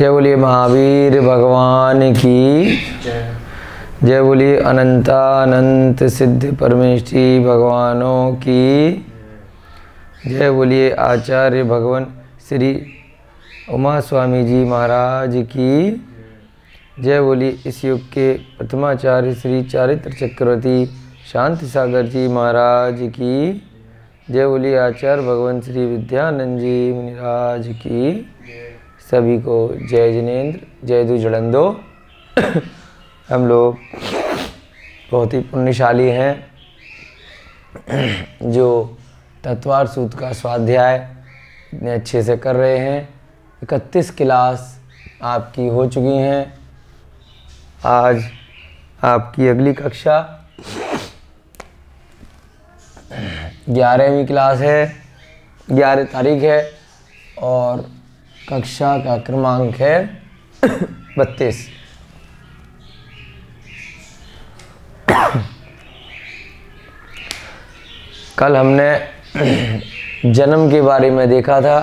जय बोलिए महावीर भगवान की जय बोलिए अनंता अनंत सिद्ध परमेश्वरी भगवानों की जय बोलिए आचार्य भगवान श्री उमा स्वामी जी महाराज की जय बोलिए इस युग के प्रथमाचार्य श्री चारित्र चक्रवर्ती शांति सागर जी महाराज की जय बोलिए आचार्य भगवान श्री विद्यानंद जी मुनिराज की सभी को जय जिनेन्द्र जय दू जड़ंदो हम लोग बहुत ही पुण्यशाली हैं जो तत्वार सूत्र का स्वाध्याय इतने अच्छे से कर रहे हैं इकतीस क्लास आपकी हो चुकी हैं आज आपकी अगली कक्षा ग्यारहवीं क्लास है ग्यारह तारीख है और कक्षा का क्रमांक है बत्तीस कल हमने जन्म के बारे में देखा था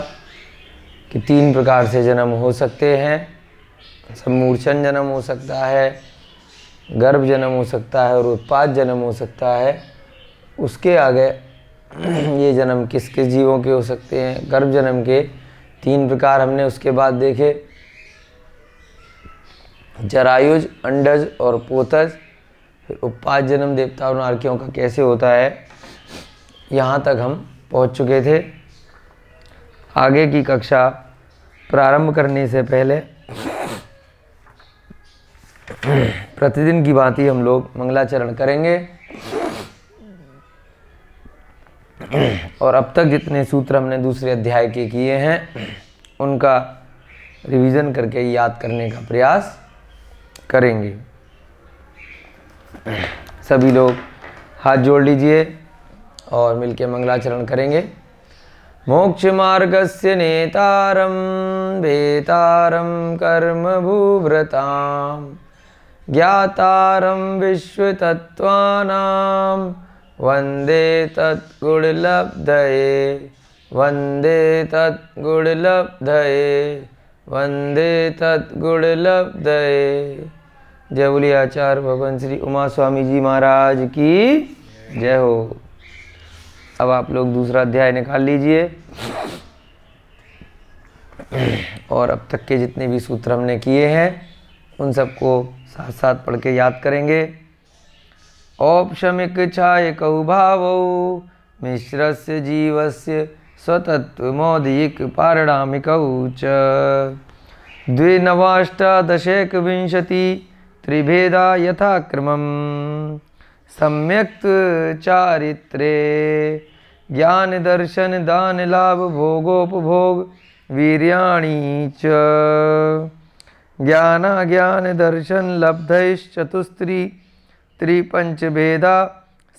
कि तीन प्रकार से जन्म हो सकते हैं समूर्चन जन्म हो सकता है गर्भ जन्म हो सकता है और उत्पाद जन्म हो सकता है उसके आगे ये जन्म किस किस जीवों के हो सकते हैं गर्भ जन्म के तीन प्रकार हमने उसके बाद देखे जरायुज अंडज और पोतज फिर उपाज जन्म देवता और नारकियों का कैसे होता है यहाँ तक हम पहुँच चुके थे आगे की कक्षा प्रारंभ करने से पहले प्रतिदिन की भांति हम लोग मंगलाचरण करेंगे और अब तक जितने सूत्र हमने दूसरे अध्याय के किए हैं उनका रिवीजन करके याद करने का प्रयास करेंगे सभी लोग हाथ जोड़ लीजिए और मिलके मंगलाचरण करेंगे मोक्ष मार्ग से नेतारम बेतारम कर्म भूव्रता ज्ञातारम विश्व तत्वा वंदे तद्गुणलब्धये वंदे तद्गुणलब्धये वंदे तद्गुणलब्धये जय बोली आचार्य भगवान श्री उमा स्वामी जी महाराज की जय हो अब आप लोग दूसरा अध्याय निकाल लीजिए और अब तक के जितने भी सूत्र हमने किए हैं उन सबको साथ साथ पढ़ के याद करेंगे औपशमिक मिश्र से जीव से स्वतत्वमौधिक पारणामिकौ च द्वे नवाष्टादशैकविंशति त्रिभेदा यथाक्रमं सम्यक् चारित्रे ज्ञानदर्शन दानलाभ भोगोपभोग वीर्याणि च ज्ञानाज्ञानदर्शनलब्धैश्चतुस्त्री त्रिपंचभेदा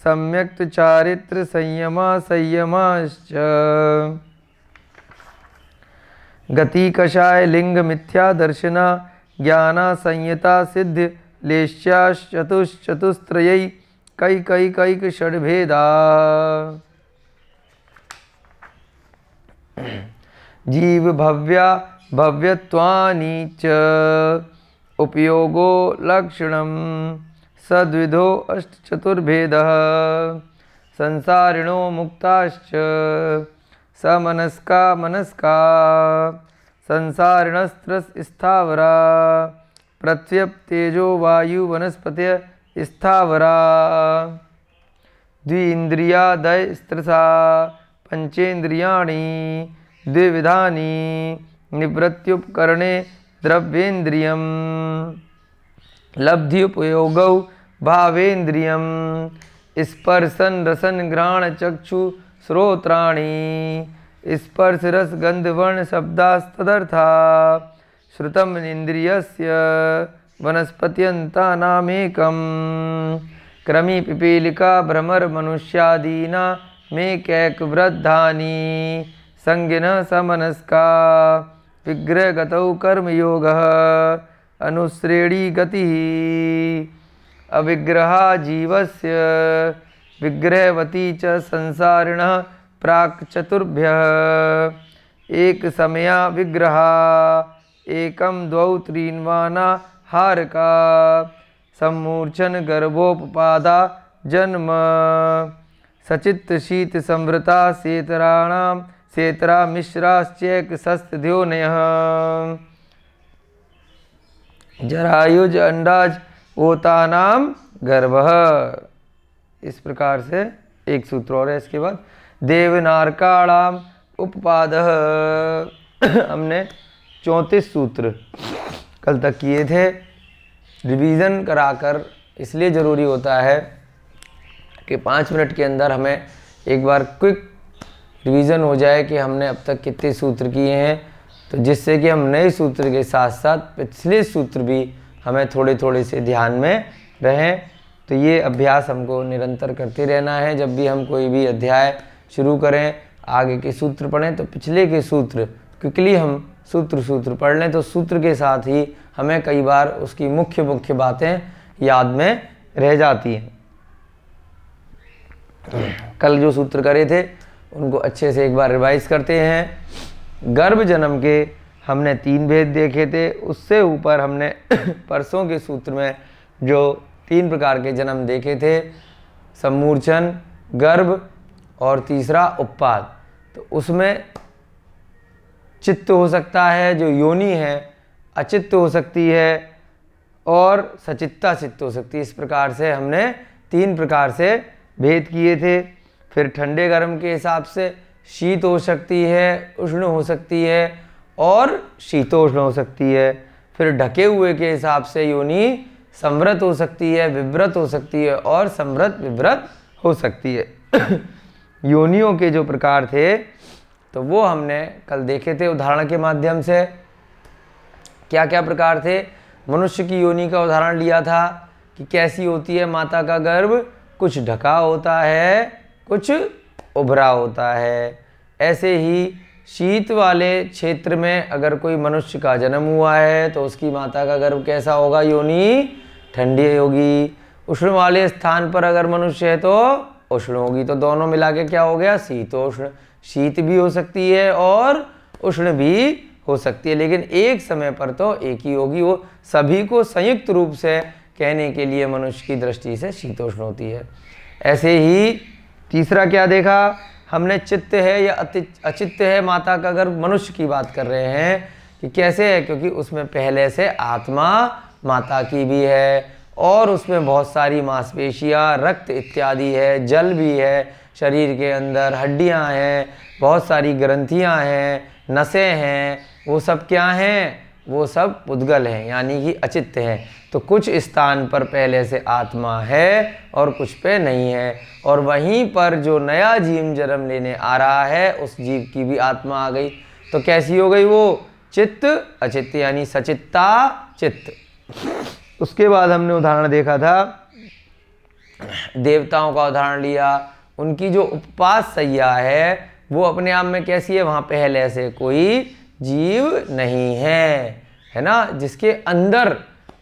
सम्यक्त चारित्र संयमा संयमाश्च गति कषाय लिंग मिथ्या दर्शना ज्ञाना संयता सिद्ध लेश्चाश्चतुश्चतुस्त्रयी कई कई कई के जीव भव्या भव्यवानी च उपयोगो लक्षण सद्विधो अष्टचतुर्भेदः संसारिणो मुक्ताश्च समनस्का मनस्का संसारिणस्त्रस्थावरा प्रत्यप्तेजो वायु वनस्पत्य स्थावरा द्विन्द्रियादय स्त्रसा पंचेन्द्रियाणि द्विविधानि निवृत्त्युपकरणे द्रव्येन्द्रियं लब्ध्युपयोगौ भावेन्द्रियम स्पर्शन रसन ग्राण चक्षु श्रोत्राणी स्पर्श रस गंधवर्ण शब्दास्तदर्था श्रुतम इंद्रियस्य वनस्पत्यन्तानामेकं क्रमी पिपीलिका भ्रमर मनुष्यादीना मे कैक वृद्धानी संज्ञन समनस्का विग्रह गतौ कर्मयोग अनुश्रेणी गति अविग्रहा जीवस्य विग्रहवती च संसारिण प्राक चतुर्भ्य एक समया विग्रहा एकम द्वौ त्रीन्वाना हारका सम्मूर्छन गर्भोपपादा जन्म सचित शीत संवृता सेतराण सेतरा मिश्राश्चेक सस्तध्योनय जरायुज अंडाज ओतानाम गर्भ इस प्रकार से एक सूत्र और है इसके बाद देवनारकाणाम उपपाद हमने चौंतीस सूत्र कल तक किए थे रिवीजन कराकर इसलिए ज़रूरी होता है कि पाँच मिनट के अंदर हमें एक बार क्विक रिवीजन हो जाए कि हमने अब तक कितने सूत्र किए हैं तो जिससे कि हम नए सूत्र के साथ साथ पिछले सूत्र भी हमें थोड़े थोड़े से ध्यान में रहें तो ये अभ्यास हमको निरंतर करते रहना है जब भी हम कोई भी अध्याय शुरू करें आगे के सूत्र पढ़ें तो पिछले के सूत्र क्विकली हम सूत्र सूत्र पढ़ लें तो सूत्र के साथ ही हमें कई बार उसकी मुख्य मुख्य बातें याद में रह जाती हैं कल जो सूत्र करे थे उनको अच्छे से एक बार रिवाइज करते हैं गर्भ जन्म के हमने तीन भेद देखे थे उससे ऊपर हमने परसों के सूत्र में जो तीन प्रकार के जन्म देखे थे सम्मूर्छन गर्भ और तीसरा उत्पाद तो उसमें चित्त हो सकता है जो योनि है अचित्त हो सकती है और सचित्ता चित्त हो सकती है इस प्रकार से हमने तीन प्रकार से भेद किए थे फिर ठंडे गर्म के हिसाब से शीत हो सकती है उष्ण हो सकती है और शीतोष्ण हो सकती है फिर ढके हुए के हिसाब से योनि संव्रत हो सकती है विव्रत हो सकती है और संव्रत विव्रत हो सकती है योनियों के जो प्रकार थे तो वो हमने कल देखे थे उदाहरण के माध्यम से क्या क्या प्रकार थे मनुष्य की योनि का उदाहरण लिया था कि कैसी होती है माता का गर्भ कुछ ढका होता है कुछ उभरा होता है ऐसे ही शीत वाले क्षेत्र में अगर कोई मनुष्य का जन्म हुआ है तो उसकी माता का गर्भ कैसा होगा योनी ठंडी होगी उष्ण वाले स्थान पर अगर मनुष्य है तो उष्ण होगी तो दोनों मिला के क्या हो गया शीतोष्ण शीत भी हो सकती है और उष्ण भी हो सकती है लेकिन एक समय पर तो एक ही होगी वो सभी को संयुक्त रूप से कहने के लिए मनुष्य की दृष्टि से शीतोष्ण होती है ऐसे ही तीसरा क्या देखा हमने चित्त है या अति अचित्य है माता का अगर मनुष्य की बात कर रहे हैं कि कैसे है क्योंकि उसमें पहले से आत्मा माता की भी है और उसमें बहुत सारी मांसपेशियाँ रक्त इत्यादि है जल भी है शरीर के अंदर हड्डियाँ हैं बहुत सारी ग्रंथियाँ हैं नसें हैं वो सब क्या हैं वो सब पुद्गल हैं यानी कि अचित्य है तो कुछ स्थान पर पहले से आत्मा है और कुछ पे नहीं है और वहीं पर जो नया जीव जन्म लेने आ रहा है उस जीव की भी आत्मा आ गई तो कैसी हो गई वो चित्त अचित्य यानी सचित्ता चित्त उसके बाद हमने उदाहरण देखा था देवताओं का उदाहरण लिया उनकी जो उपवास सैया है वो अपने आप में कैसी है वहाँ पहले से कोई जीव नहीं है है ना जिसके अंदर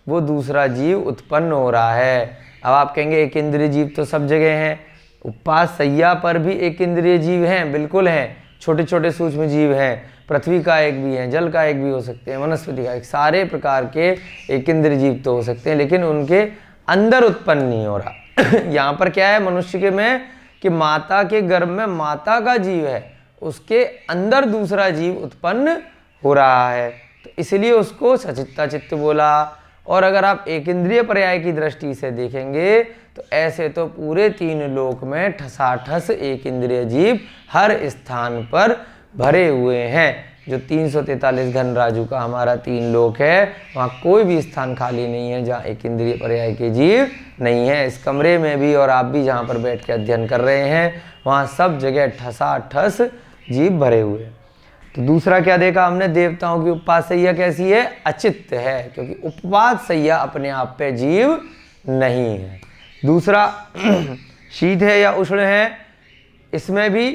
वो दूसरा जीव उत्पन्न हो रहा है अब आप कहेंगे एक इंद्रिय जीव तो सब जगह हैं उपास सैया पर भी एक इंद्रिय जीव हैं बिल्कुल हैं छोटे छोटे सूक्ष्म जीव हैं पृथ्वी का एक भी है जल का एक भी हो सकते हैं वनस्पति का एक सारे प्रकार के एक इंद्रिय जीव तो हो सकते हैं लेकिन उनके अंदर उत्पन्न नहीं हो रहा यहाँ पर क्या है मनुष्य के में कि माता के गर्भ में माता का जीव है उसके अंदर दूसरा जीव उत्पन्न हो रहा है तो इसलिए उसको सचित्ता चित्त बोला और अगर आप एक इंद्रिय पर्याय की दृष्टि से देखेंगे तो ऐसे तो पूरे तीन लोक में ठसाठस एक इंद्रिय जीव हर स्थान पर भरे हुए हैं जो तीन सौ तैतालीस घन राजू का हमारा तीन लोक है वहाँ कोई भी स्थान खाली नहीं है जहाँ एक इंद्रिय पर्याय के जीव नहीं है इस कमरे में भी और आप भी जहाँ पर बैठ के अध्ययन कर रहे हैं वहाँ सब जगह ठसा ठस जीव भरे हुए हैं तो दूसरा क्या देखा हमने देवताओं की सैया कैसी है अचित्य है क्योंकि सैया अपने आप पे जीव नहीं है दूसरा शीत है या उष्ण है इसमें भी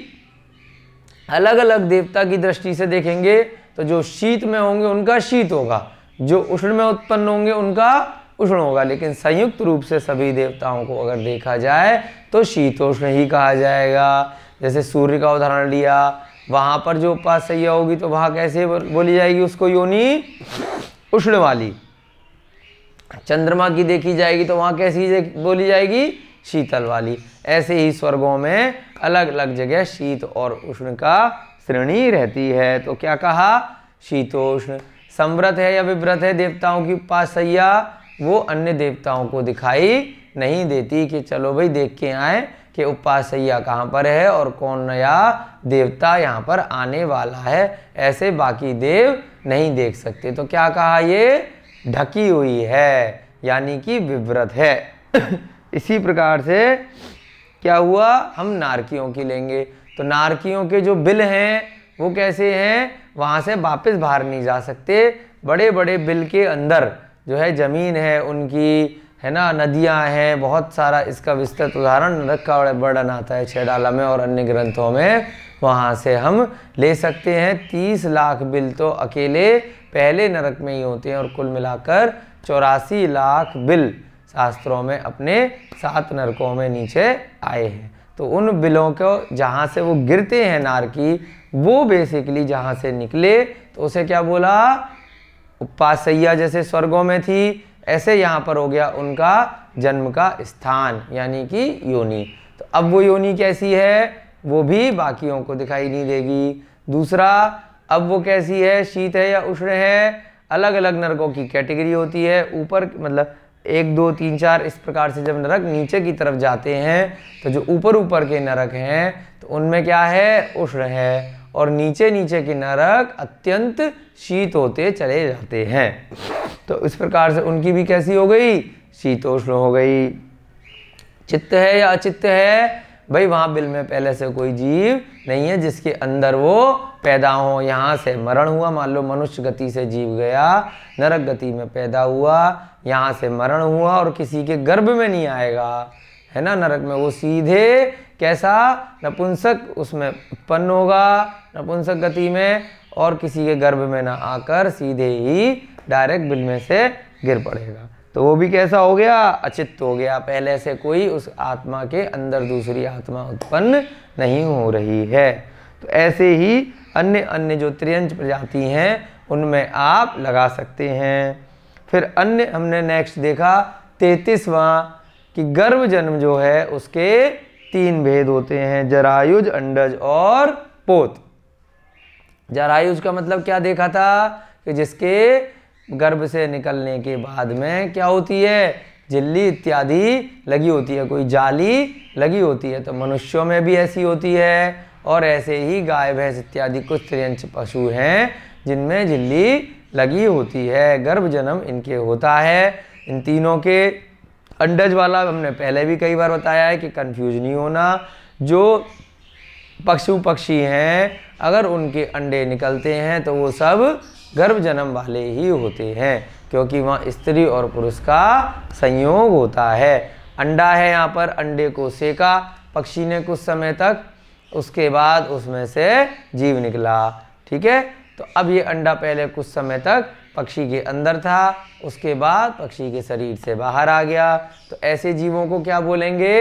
अलग अलग देवता की दृष्टि से देखेंगे तो जो शीत में होंगे उनका शीत होगा जो उष्ण में उत्पन्न होंगे उनका उष्ण होगा लेकिन संयुक्त रूप से सभी देवताओं को अगर देखा जाए तो शीतोष्ण ही कहा जाएगा जैसे सूर्य का उदाहरण लिया वहां पर जो उपासैया होगी तो वहां कैसे बोली जाएगी उसको योनि उष्ण वाली चंद्रमा की देखी जाएगी तो वहां कैसी बोली जाएगी शीतल वाली ऐसे ही स्वर्गों में अलग अलग जगह शीत और उष्ण का श्रेणी रहती है तो क्या कहा शीतोष्ण समृत है या विव्रत है देवताओं की उपासैया वो अन्य देवताओं को दिखाई नहीं देती कि चलो भाई देख के आए कि उपासैया कहाँ पर है और कौन नया देवता यहाँ पर आने वाला है ऐसे बाकी देव नहीं देख सकते तो क्या कहा ये ढकी हुई है यानी कि विव्रत है इसी प्रकार से क्या हुआ हम नारकियों की लेंगे तो नारकियों के जो बिल हैं वो कैसे हैं वहाँ से वापस बाहर नहीं जा सकते बड़े बड़े बिल के अंदर जो है ज़मीन है उनकी है ना नदियाँ हैं बहुत सारा इसका विस्तृत उदाहरण रखा वर्णन आता है छेडाला में और अन्य ग्रंथों में वहाँ से हम ले सकते हैं तीस लाख बिल तो अकेले पहले नरक में ही होते हैं और कुल मिलाकर चौरासी लाख बिल शास्त्रों में अपने सात नरकों में नीचे आए हैं तो उन बिलों को जहाँ से वो गिरते हैं नार की वो बेसिकली जहाँ से निकले तो उसे क्या बोला उपासैया जैसे स्वर्गों में थी ऐसे यहाँ पर हो गया उनका जन्म का स्थान यानी कि योनि तो अब वो योनि कैसी है वो भी बाकियों को दिखाई नहीं देगी दूसरा अब वो कैसी है शीत है या उष्ण है अलग अलग नरकों की कैटेगरी होती है ऊपर मतलब एक दो तीन चार इस प्रकार से जब नरक नीचे की तरफ जाते हैं तो जो ऊपर ऊपर के नरक हैं तो उनमें क्या है उष्ण है और नीचे नीचे के नरक अत्यंत शीत होते चले जाते हैं तो इस प्रकार से उनकी भी कैसी हो गई शीतोष्ण हो गई चित्त है या अचित्त है भाई वहां बिल में पहले से कोई जीव नहीं है जिसके अंदर वो पैदा हो यहाँ से मरण हुआ मान लो मनुष्य गति से जीव गया नरक गति में पैदा हुआ यहाँ से मरण हुआ और किसी के गर्भ में नहीं आएगा है ना नरक में वो सीधे कैसा नपुंसक उसमें उत्पन्न होगा नपुंसक गति में और किसी के गर्भ में ना आकर सीधे ही डायरेक्ट बिल में से गिर पड़ेगा तो वो भी कैसा हो गया अचित हो गया पहले से कोई उस आत्मा के अंदर दूसरी आत्मा उत्पन्न नहीं हो रही है तो ऐसे ही अन्य अन्य जो त्रियंज प्रजाति हैं उनमें आप लगा सकते हैं फिर अन्य हमने नेक्स्ट देखा तैतीसवां कि गर्भ जन्म जो है उसके तीन भेद होते हैं जरायुज अंडज और पोत जरायुज का मतलब क्या देखा था कि जिसके गर्भ से निकलने के बाद में क्या होती है झिल्ली इत्यादि लगी होती है कोई जाली लगी होती है तो मनुष्यों में भी ऐसी होती है और ऐसे ही गाय भैंस इत्यादि कुछ त्रियंश पशु हैं जिनमें झिल्ली लगी होती है गर्भ जन्म इनके होता है इन तीनों के अंडज वाला हमने पहले भी कई बार बताया है कि कन्फ्यूज नहीं होना जो पशु पक्षी हैं अगर उनके अंडे निकलते हैं तो वो सब गर्भ जन्म वाले ही होते हैं क्योंकि वहाँ स्त्री और पुरुष का संयोग होता है अंडा है यहाँ पर अंडे को सेका पक्षी ने कुछ समय तक उसके बाद उसमें से जीव निकला ठीक है तो अब ये अंडा पहले कुछ समय तक पक्षी के अंदर था उसके बाद पक्षी के शरीर से बाहर आ गया तो ऐसे जीवों को क्या बोलेंगे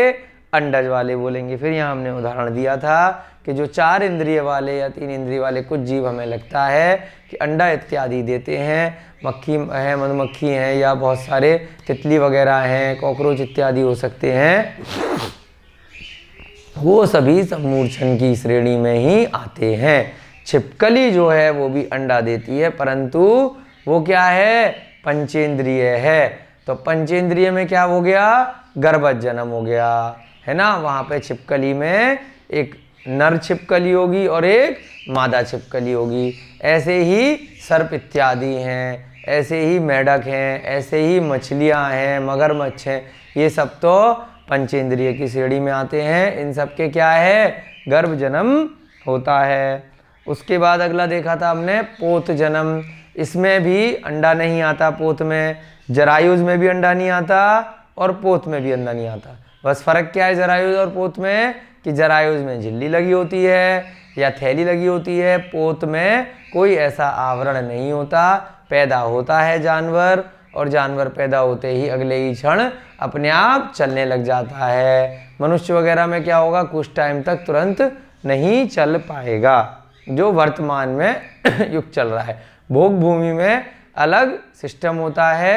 अंडज वाले बोलेंगे फिर यहाँ हमने उदाहरण दिया था कि जो चार इंद्रिय वाले या तीन इंद्रिय वाले कुछ जीव हमें लगता है कि अंडा इत्यादि देते हैं मक्खी है मधुमक्खी हैं या बहुत सारे तितली वगैरह हैं कॉकरोच इत्यादि हो सकते हैं वो सभी समूर्छन की श्रेणी में ही आते हैं छिपकली जो है वो भी अंडा देती है परंतु वो क्या है पंचेंद्रिय है तो पंचेंद्रिय में क्या हो गया गर्भज जन्म हो गया है ना वहाँ पे छिपकली में एक नर छिपकली होगी और एक मादा छिपकली होगी ऐसे ही सर्प इत्यादि हैं ऐसे ही मेढक हैं ऐसे ही मछलियाँ हैं मगरमच्छ हैं ये सब तो पंचेंद्रिय की श्रेणी में आते हैं इन सब के क्या है गर्भ जन्म होता है उसके बाद अगला देखा था हमने पोत जन्म इसमें भी अंडा नहीं आता पोत में जरायूज में भी अंडा नहीं आता और पोत में भी अंडा नहीं आता बस फ़र्क क्या है जरायूज और पोत में कि जरायूज में झिल्ली लगी होती है या थैली लगी होती है पोत में कोई ऐसा आवरण नहीं होता पैदा होता है जानवर और जानवर पैदा होते ही अगले ही क्षण अपने आप चलने लग जाता है मनुष्य वगैरह में क्या होगा कुछ टाइम तक तुरंत नहीं चल पाएगा जो वर्तमान में युग चल रहा है भोग भूमि में अलग सिस्टम होता है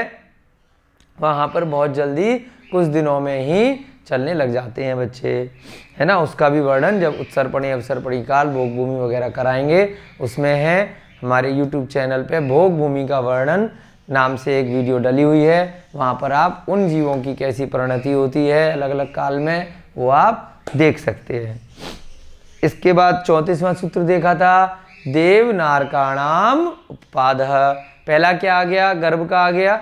वहाँ पर बहुत जल्दी कुछ दिनों में ही चलने लग जाते हैं बच्चे है ना उसका भी वर्णन जब उत्सर्पणी पड़ी काल भोग भूमि वगैरह कराएंगे उसमें है हमारे यूट्यूब चैनल पे भोग भूमि का वर्णन नाम से एक वीडियो डली हुई है वहाँ पर आप उन जीवों की कैसी परिणति होती है अलग अलग काल में वो आप देख सकते हैं इसके बाद चौंतीसवां सूत्र देखा था देव नारकाणाम उत्पाद पहला क्या आ गया गर्भ का आ गया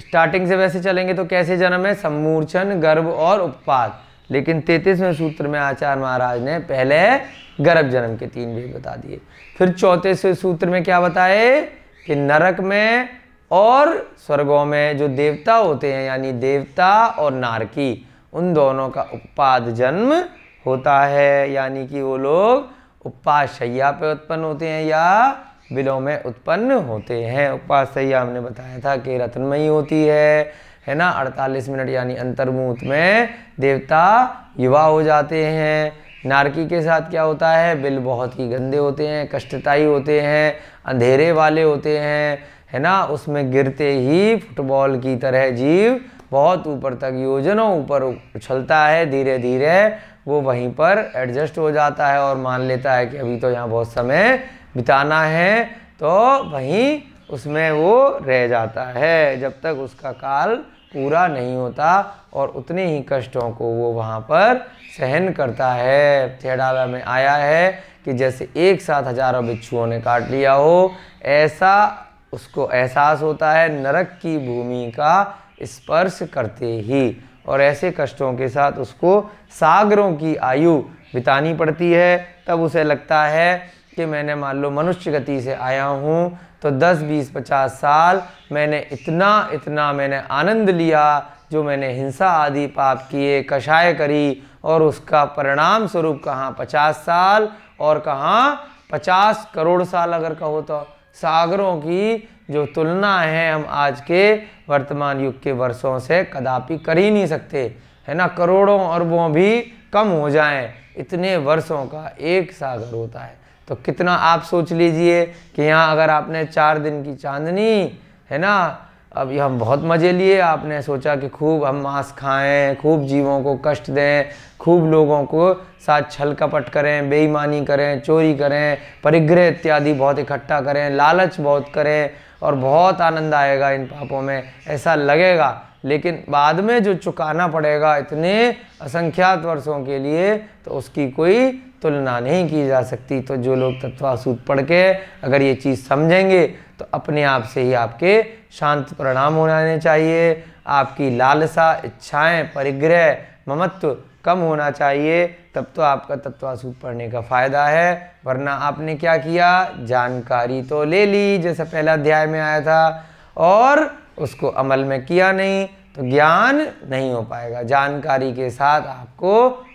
स्टार्टिंग से वैसे चलेंगे तो कैसे जन्म है सम्मूर्छन गर्भ और उत्पाद लेकिन तैतीसवें सूत्र में आचार्य महाराज ने पहले गर्भ जन्म के तीन भेद बता दिए फिर चौतीसवें सूत्र में क्या बताए कि नरक में और स्वर्गों में जो देवता होते हैं यानी देवता और नारकी उन दोनों का उत्पाद जन्म होता है यानी कि वो लोग उपाशय्या पे उत्पन्न होते हैं या बिलों में उत्पन्न होते हैं उपाशय्या हमने बताया था कि रत्नमयी होती है है ना 48 मिनट यानी अंतर्मूत में देवता युवा हो जाते हैं नारकी के साथ क्या होता है बिल बहुत ही गंदे होते हैं कष्टताई होते हैं अंधेरे वाले होते हैं है ना उसमें गिरते ही फुटबॉल की तरह जीव बहुत ऊपर तक योजनों ऊपर उछलता है धीरे धीरे वो वहीं पर एडजस्ट हो जाता है और मान लेता है कि अभी तो यहाँ बहुत समय बिताना है तो वहीं उसमें वो रह जाता है जब तक उसका काल पूरा नहीं होता और उतने ही कष्टों को वो वहाँ पर सहन करता है छेड़ाला में आया है कि जैसे एक साथ हजारों बिच्छुओं ने काट लिया हो ऐसा उसको एहसास होता है नरक की भूमि का स्पर्श करते ही और ऐसे कष्टों के साथ उसको सागरों की आयु बितानी पड़ती है तब उसे लगता है कि मैंने मान लो मनुष्य गति से आया हूँ तो 10, 20, 50 साल मैंने इतना इतना मैंने आनंद लिया जो मैंने हिंसा आदि पाप किए कषाय करी और उसका परिणाम स्वरूप कहाँ 50 साल और कहाँ 50 करोड़ साल अगर कहो तो सागरों की जो तुलना है हम आज के वर्तमान युग के वर्षों से कदापि कर ही नहीं सकते है ना करोड़ों अरबों भी कम हो जाएं इतने वर्षों का एक सागर होता है तो कितना आप सोच लीजिए कि यहाँ अगर आपने चार दिन की चांदनी है ना अब हम बहुत मज़े लिए आपने सोचा कि खूब हम मांस खाएं खूब जीवों को कष्ट दें खूब लोगों को साथ छल कपट करें बेईमानी करें चोरी करें परिग्रह इत्यादि बहुत इकट्ठा करें लालच बहुत करें और बहुत आनंद आएगा इन पापों में ऐसा लगेगा लेकिन बाद में जो चुकाना पड़ेगा इतने असंख्यात वर्षों के लिए तो उसकी कोई तुलना नहीं की जा सकती तो जो लोग तत्वासूत पढ़ के अगर ये चीज़ समझेंगे तो अपने आप से ही आपके शांत परिणाम होने चाहिए आपकी लालसा इच्छाएं परिग्रह ममत्व कम होना चाहिए तब तो आपका तत्वासूप पढ़ने का फ़ायदा है वरना आपने क्या किया जानकारी तो ले ली जैसा पहला अध्याय में आया था और उसको अमल में किया नहीं तो ज्ञान नहीं हो पाएगा जानकारी के साथ आपको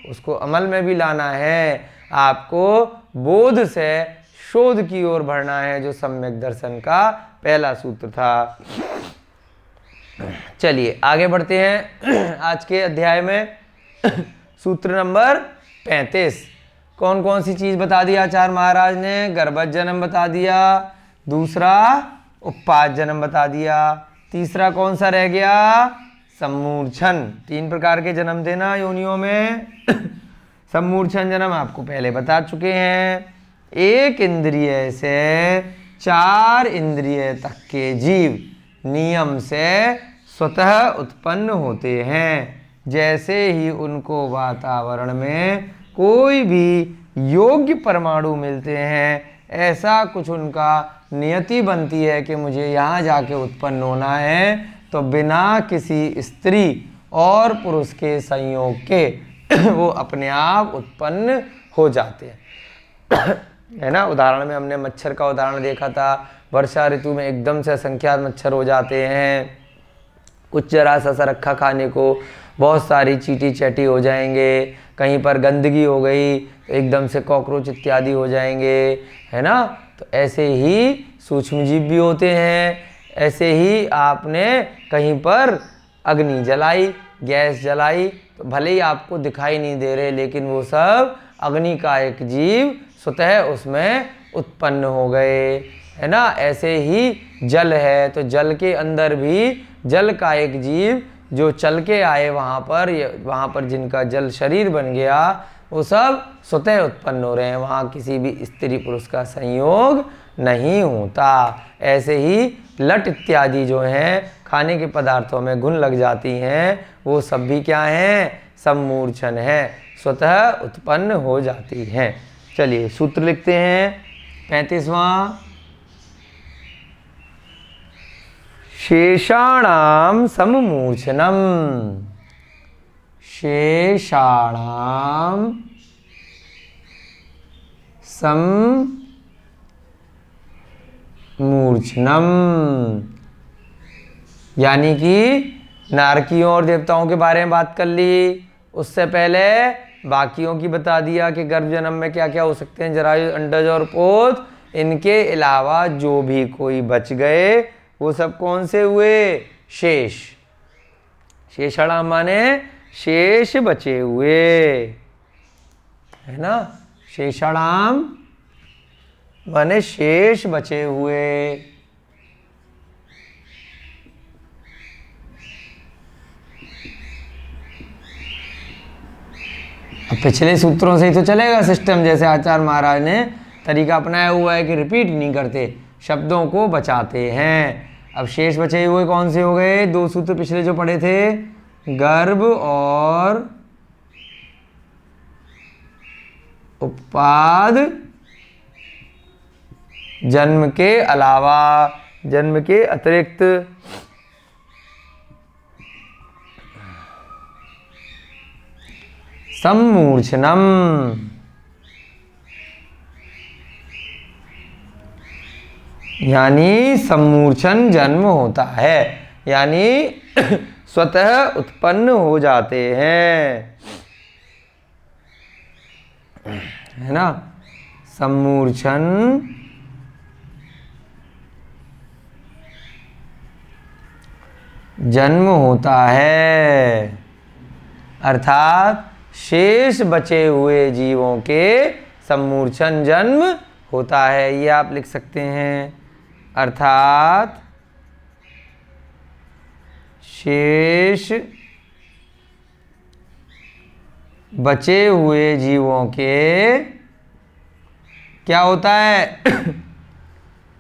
उसको अमल में भी लाना है आपको बोध से शोध की ओर बढ़ना है जो सम्यक दर्शन का पहला सूत्र था चलिए आगे बढ़ते हैं आज के अध्याय में सूत्र नंबर पैंतीस कौन कौन सी चीज़ बता दिया आचार्य महाराज ने गर्भज जन्म बता दिया दूसरा उपाद जन्म बता दिया तीसरा कौन सा रह गया सम्मूर्छन तीन प्रकार के जन्म देना योनियों में सम्मूर्छन जन्म आपको पहले बता चुके हैं एक इंद्रिय से चार इंद्रिय तक के जीव नियम से स्वतः उत्पन्न होते हैं जैसे ही उनको वातावरण में कोई भी योग्य परमाणु मिलते हैं ऐसा कुछ उनका नियति बनती है कि मुझे यहाँ जाके उत्पन्न होना है तो बिना किसी स्त्री और पुरुष के संयोग के वो अपने आप उत्पन्न हो जाते हैं है ना उदाहरण में हमने मच्छर का उदाहरण देखा था वर्षा ऋतु में एकदम से असंख्यात मच्छर हो जाते हैं कुछ जरा सा रखा खाने को बहुत सारी चीटी चैटी हो जाएंगे कहीं पर गंदगी हो गई एकदम से कॉकरोच इत्यादि हो जाएंगे है ना तो ऐसे ही सूक्ष्मजीव भी होते हैं ऐसे ही आपने कहीं पर अग्नि जलाई गैस जलाई तो भले ही आपको दिखाई नहीं दे रहे लेकिन वो सब अग्नि का एक जीव स्वतः उसमें उत्पन्न हो गए है ना ऐसे ही जल है तो जल के अंदर भी जल का एक जीव जो चल के आए वहाँ पर वहाँ पर जिनका जल शरीर बन गया वो सब स्वतः उत्पन्न हो रहे हैं वहाँ किसी भी स्त्री पुरुष का संयोग नहीं होता ऐसे ही लट इत्यादि जो हैं खाने के पदार्थों में गुण लग जाती हैं वो सब भी क्या हैं सब मूर्छन हैं स्वतः उत्पन्न हो जाती हैं चलिए सूत्र लिखते हैं पैंतीसवां शेषाणाम सममूर्छनम शेषाणाम सममूर्छनम यानी कि नारकियों और देवताओं के बारे में बात कर ली उससे पहले बाकियों की बता दिया कि गर्भ जन्म में क्या क्या हो सकते हैं जरायु अंडज और पोत इनके अलावा जो भी कोई बच गए वो सब कौन से हुए शेष शेषड़ा माने शेष बचे हुए है ना शेषणाम माने शेष बचे हुए अब पिछले सूत्रों से ही तो चलेगा सिस्टम जैसे आचार्य महाराज ने तरीका अपनाया हुआ है कि रिपीट नहीं करते शब्दों को बचाते हैं अब शेष बचे हुए कौन से हो गए दो सूत्र पिछले जो पढ़े थे गर्भ और उत्पाद जन्म के अलावा जन्म के अतिरिक्त सम्मूर्छनम यानी सम्मूर्छन जन्म होता है यानी स्वतः उत्पन्न हो जाते हैं है ना सम्मूर्छन जन्म होता है अर्थात शेष बचे हुए जीवों के सम्मूर्छन जन्म होता है ये आप लिख सकते हैं अर्थात शेष बचे हुए जीवों के क्या होता है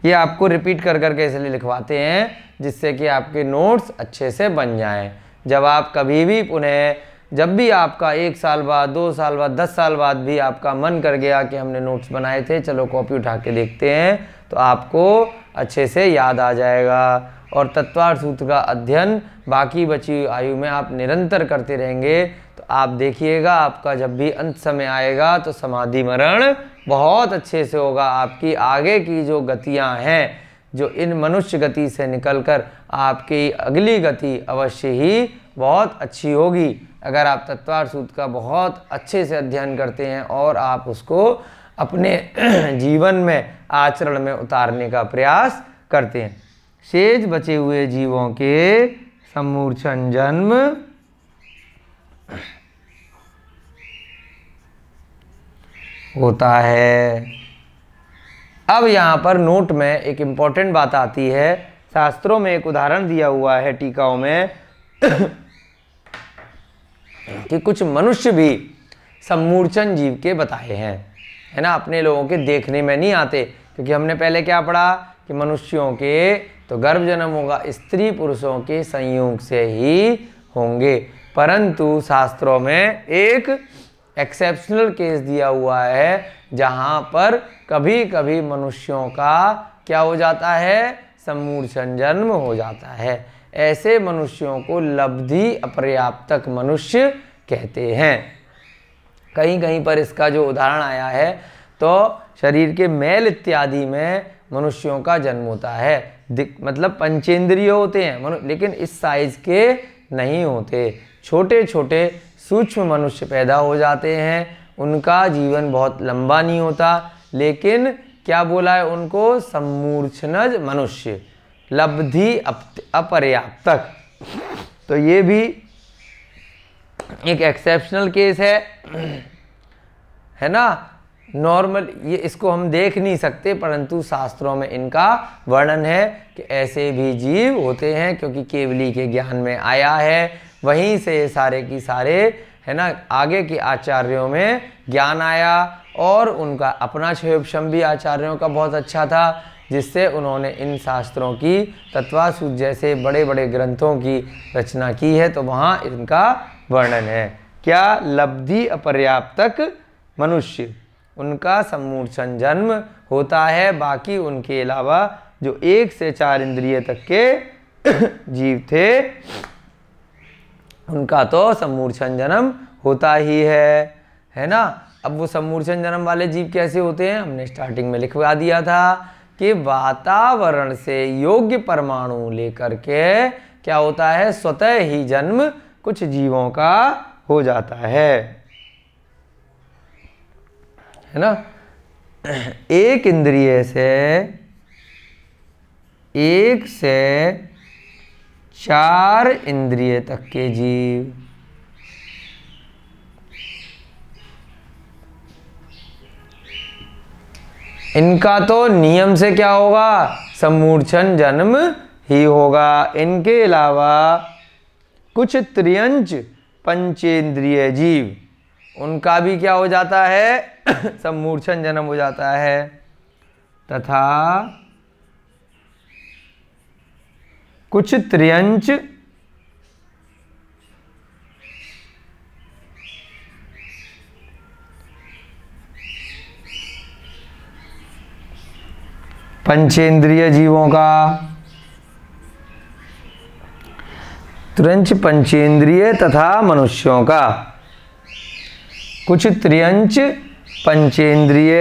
ये आपको रिपीट कर करके इसलिए लिखवाते हैं जिससे कि आपके नोट्स अच्छे से बन जाएं जब आप कभी भी पुनः जब भी आपका एक साल बाद दो साल बाद दस साल बाद भी आपका मन कर गया कि हमने नोट्स बनाए थे चलो कॉपी उठा के देखते हैं तो आपको अच्छे से याद आ जाएगा और तत्वार सूत्र का अध्ययन बाकी बची आयु में आप निरंतर करते रहेंगे तो आप देखिएगा आपका जब भी अंत समय आएगा तो समाधि मरण बहुत अच्छे से होगा आपकी आगे की जो गतियां हैं जो इन मनुष्य गति से निकलकर आपकी अगली गति अवश्य ही बहुत अच्छी होगी अगर आप तत्वार सूत्र का बहुत अच्छे से अध्ययन करते हैं और आप उसको अपने जीवन में आचरण में उतारने का प्रयास करते हैं शेष बचे हुए जीवों के समूर्छन जन्म होता है अब यहाँ पर नोट में एक इम्पॉर्टेंट बात आती है शास्त्रों में एक उदाहरण दिया हुआ है टीकाओं में कि कुछ मनुष्य भी सम्मूर्छन जीव के बताए हैं है ना अपने लोगों के देखने में नहीं आते क्योंकि हमने पहले क्या पढ़ा कि मनुष्यों के तो गर्भ जन्म होगा स्त्री पुरुषों के संयोग से ही होंगे परंतु शास्त्रों में एक एक्सेप्शनल केस दिया हुआ है जहाँ पर कभी कभी मनुष्यों का क्या हो जाता है समूर्छन जन्म हो जाता है ऐसे मनुष्यों को लब्धि अपर्याप्तक मनुष्य कहते हैं कहीं कहीं पर इसका जो उदाहरण आया है तो शरीर के मैल इत्यादि में मनुष्यों का जन्म होता है मतलब पंचेंद्रिय होते हैं लेकिन इस साइज के नहीं होते छोटे छोटे सूक्ष्म मनुष्य पैदा हो जाते हैं उनका जीवन बहुत लंबा नहीं होता लेकिन क्या बोला है उनको सम्मूर्छनज मनुष्य लब्धि अपर्याप्तक तो ये भी एक एक्सेप्शनल केस है है ना नॉर्मल ये इसको हम देख नहीं सकते परंतु शास्त्रों में इनका वर्णन है कि ऐसे भी जीव होते हैं क्योंकि केवली के ज्ञान में आया है वहीं से सारे की सारे है ना आगे के आचार्यों में ज्ञान आया और उनका अपना क्षयोपम भी आचार्यों का बहुत अच्छा था जिससे उन्होंने इन शास्त्रों की तत्वासु जैसे बड़े बड़े ग्रंथों की रचना की है तो वहाँ इनका वर्णन है क्या लब्धि अपर्याप्तक मनुष्य उनका समूर्छन जन्म होता है बाकी उनके अलावा जो एक से चार इंद्रिय तक के जीव थे उनका तो समूर्छन जन्म होता ही है है ना अब वो समूर्छन जन्म वाले जीव कैसे होते हैं हमने स्टार्टिंग में लिखवा दिया था कि वातावरण से योग्य परमाणु लेकर के क्या होता है स्वतः ही जन्म कुछ जीवों का हो जाता है है ना एक इंद्रिय से एक से चार इंद्रिय तक के जीव इनका तो नियम से क्या होगा समूर्छन जन्म ही होगा इनके अलावा कुछ त्रियंज पंचेंद्रिय जीव उनका भी क्या हो जाता है सब मूर्छन जन्म हो जाता है तथा कुछ त्रियंच पंचेंद्रिय जीवों का त्रंच पंचेंद्रिय तथा मनुष्यों का कुछ त्रियंच पंचेंद्रिय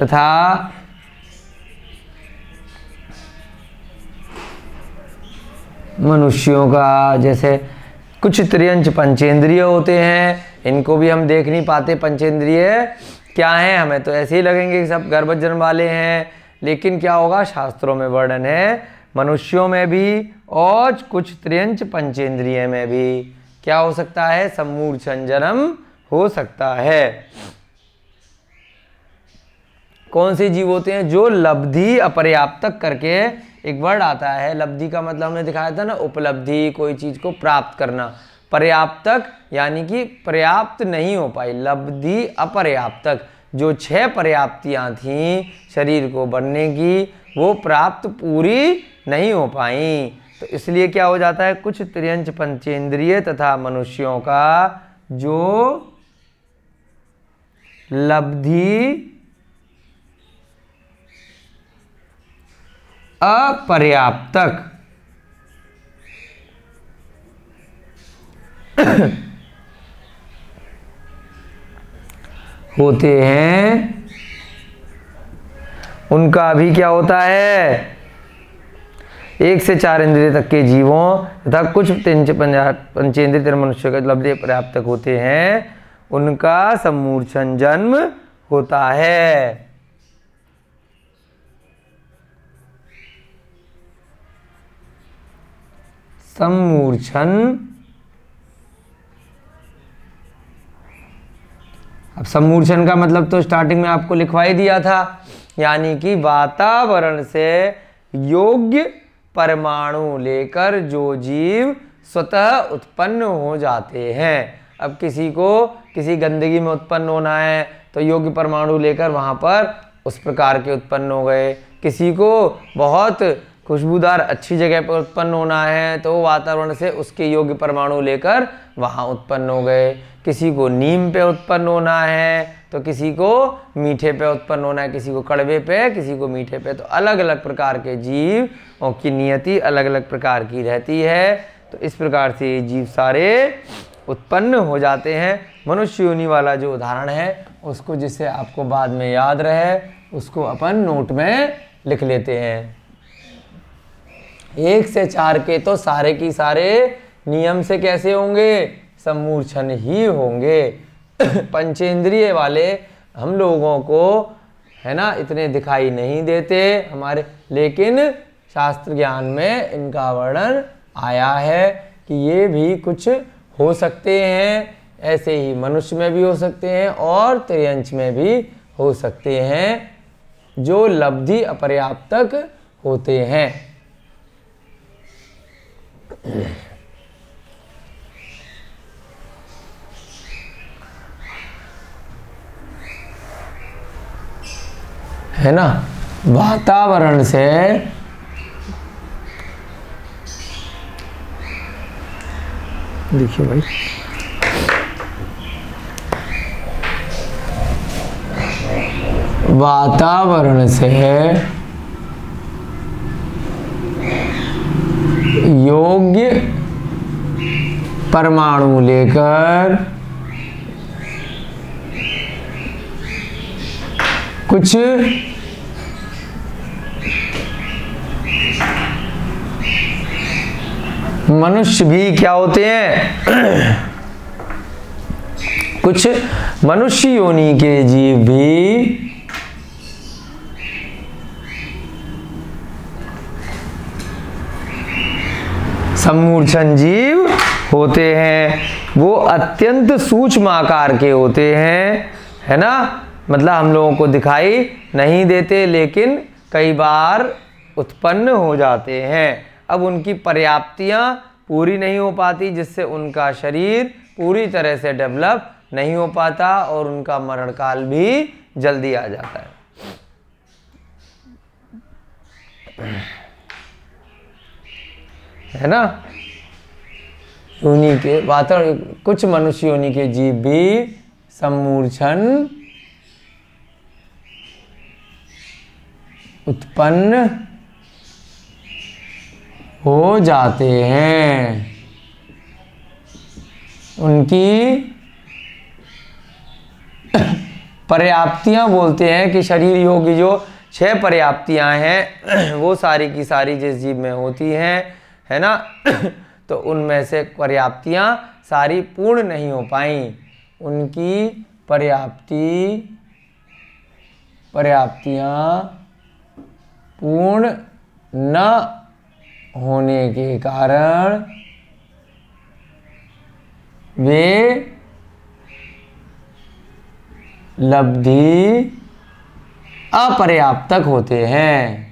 तथा मनुष्यों का जैसे कुछ त्रियंच पंचेंद्रिय होते हैं इनको भी हम देख नहीं पाते पंचेंद्रिय क्या हैं हमें तो ऐसे ही लगेंगे कि सब गर्भजन वाले हैं लेकिन क्या होगा शास्त्रों में वर्णन है मनुष्यों में भी और कुछ त्रियंच पंचेंद्रिय में भी क्या हो सकता है सम्मूर्छन जन्म हो सकता है कौन से जीव होते हैं जो लब्धि अपर्याप्तक करके एक वर्ड आता है लब्धि का मतलब हमने दिखाया था ना उपलब्धि कोई चीज़ को प्राप्त करना पर्याप्तक यानी कि पर्याप्त नहीं हो पाई लब्धि अपर्याप्तक जो छह पर्याप्तियां थी शरीर को बनने की वो प्राप्त पूरी नहीं हो पाई तो इसलिए क्या हो जाता है कुछ त्रियंच पंचेंद्रिय तथा मनुष्यों का जो लब्धि अपर्याप्तक होते हैं उनका अभी क्या होता है एक से चार इंद्रिय तक के जीवों तथा कुछ पंचेंद्रिय मनुष्य के लब्धे पर्याप्त होते हैं उनका समूर्चन जन्म होता है समूर्छन अब समूर्चन का मतलब तो स्टार्टिंग में आपको लिखवा ही दिया था यानी कि वातावरण से योग्य परमाणु लेकर जो जीव स्वतः उत्पन्न हो जाते हैं अब किसी को किसी गंदगी में उत्पन्न होना है तो योग्य परमाणु लेकर वहाँ पर उस प्रकार के उत्पन्न हो गए किसी को बहुत खुशबूदार अच्छी जगह पर उत्पन्न होना है तो वातावरण से उसके योग्य परमाणु लेकर वहाँ उत्पन्न हो गए किसी को नीम पे उत्पन्न होना है तो किसी को मीठे पे उत्पन्न होना है किसी को कड़वे पे किसी को मीठे पे तो अलग अलग प्रकार के जीव की नियति अलग अलग प्रकार की रहती है तो इस प्रकार से ये जीव सारे उत्पन्न हो जाते हैं मनुष्य योनि वाला जो उदाहरण है उसको जिसे आपको बाद में याद रहे उसको अपन नोट में लिख लेते हैं एक से चार के तो सारे की सारे नियम से कैसे होंगे समूर्छन ही होंगे पंचेंद्रिय वाले हम लोगों को है ना इतने दिखाई नहीं देते हमारे लेकिन शास्त्र ज्ञान में इनका वर्णन आया है कि ये भी कुछ हो सकते हैं ऐसे ही मनुष्य में भी हो सकते हैं और त्रियंश में भी हो सकते हैं जो लब्धि अपर्याप्तक होते हैं है ना वातावरण से देखिए भाई वातावरण से योग्य परमाणु लेकर कुछ मनुष्य भी क्या होते हैं कुछ मनुष्य योनि के जीव भी समूर्छन जीव होते हैं वो अत्यंत सूक्ष्म आकार के होते हैं है ना मतलब हम लोगों को दिखाई नहीं देते लेकिन कई बार उत्पन्न हो जाते हैं अब उनकी पर्याप्तियाँ पूरी नहीं हो पाती जिससे उनका शरीर पूरी तरह से डेवलप नहीं हो पाता और उनका मरण काल भी जल्दी आ जाता है है ना उन्हीं के वातावरण कुछ मनुष्य उन्हीं के जीव भी समूर्छन उत्पन्न हो जाते हैं उनकी पर्याप्तियाँ बोलते हैं कि शरीर योग जो छह पर्याप्तियाँ हैं वो सारी की सारी जिस जीव में होती हैं है ना तो उनमें से पर्याप्तियाँ सारी पूर्ण नहीं हो पाई उनकी पर्याप्ति पर्याप्तियाँ पूर्ण न होने के कारण वे लब्धि अपर्याप्तक होते हैं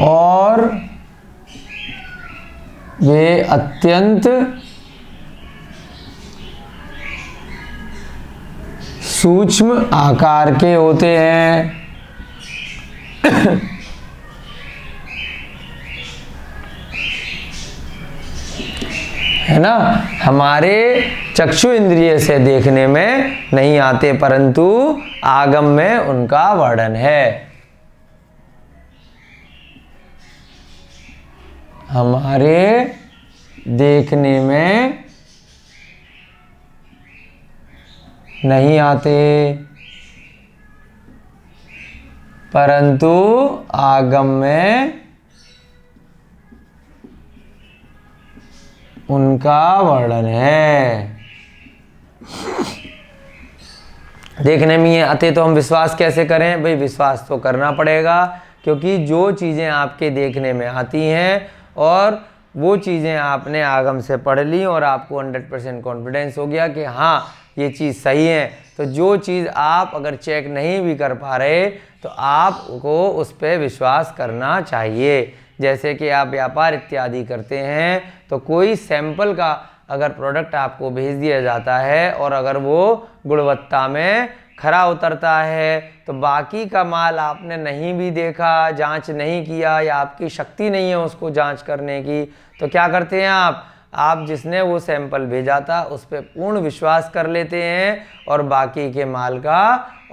और वे अत्यंत सूक्ष्म आकार के होते हैं है ना हमारे चक्षु इंद्रिय से देखने में नहीं आते परंतु आगम में उनका वर्णन है हमारे देखने में नहीं आते परंतु आगम में उनका वर्णन है देखने में ये आते तो हम विश्वास कैसे करें भाई विश्वास तो करना पड़ेगा क्योंकि जो चीज़ें आपके देखने में आती हैं और वो चीज़ें आपने आगम से पढ़ ली और आपको 100 परसेंट कॉन्फिडेंस हो गया कि हाँ ये चीज़ सही है तो जो चीज़ आप अगर चेक नहीं भी कर पा रहे तो आपको उस पर विश्वास करना चाहिए जैसे कि आप व्यापार इत्यादि करते हैं तो कोई सैंपल का अगर प्रोडक्ट आपको भेज दिया जाता है और अगर वो गुणवत्ता में खरा उतरता है तो बाकी का माल आपने नहीं भी देखा जांच नहीं किया या आपकी शक्ति नहीं है उसको जांच करने की तो क्या करते हैं आप आप जिसने वो सैंपल भेजा था उस पर पूर्ण विश्वास कर लेते हैं और बाकी के माल का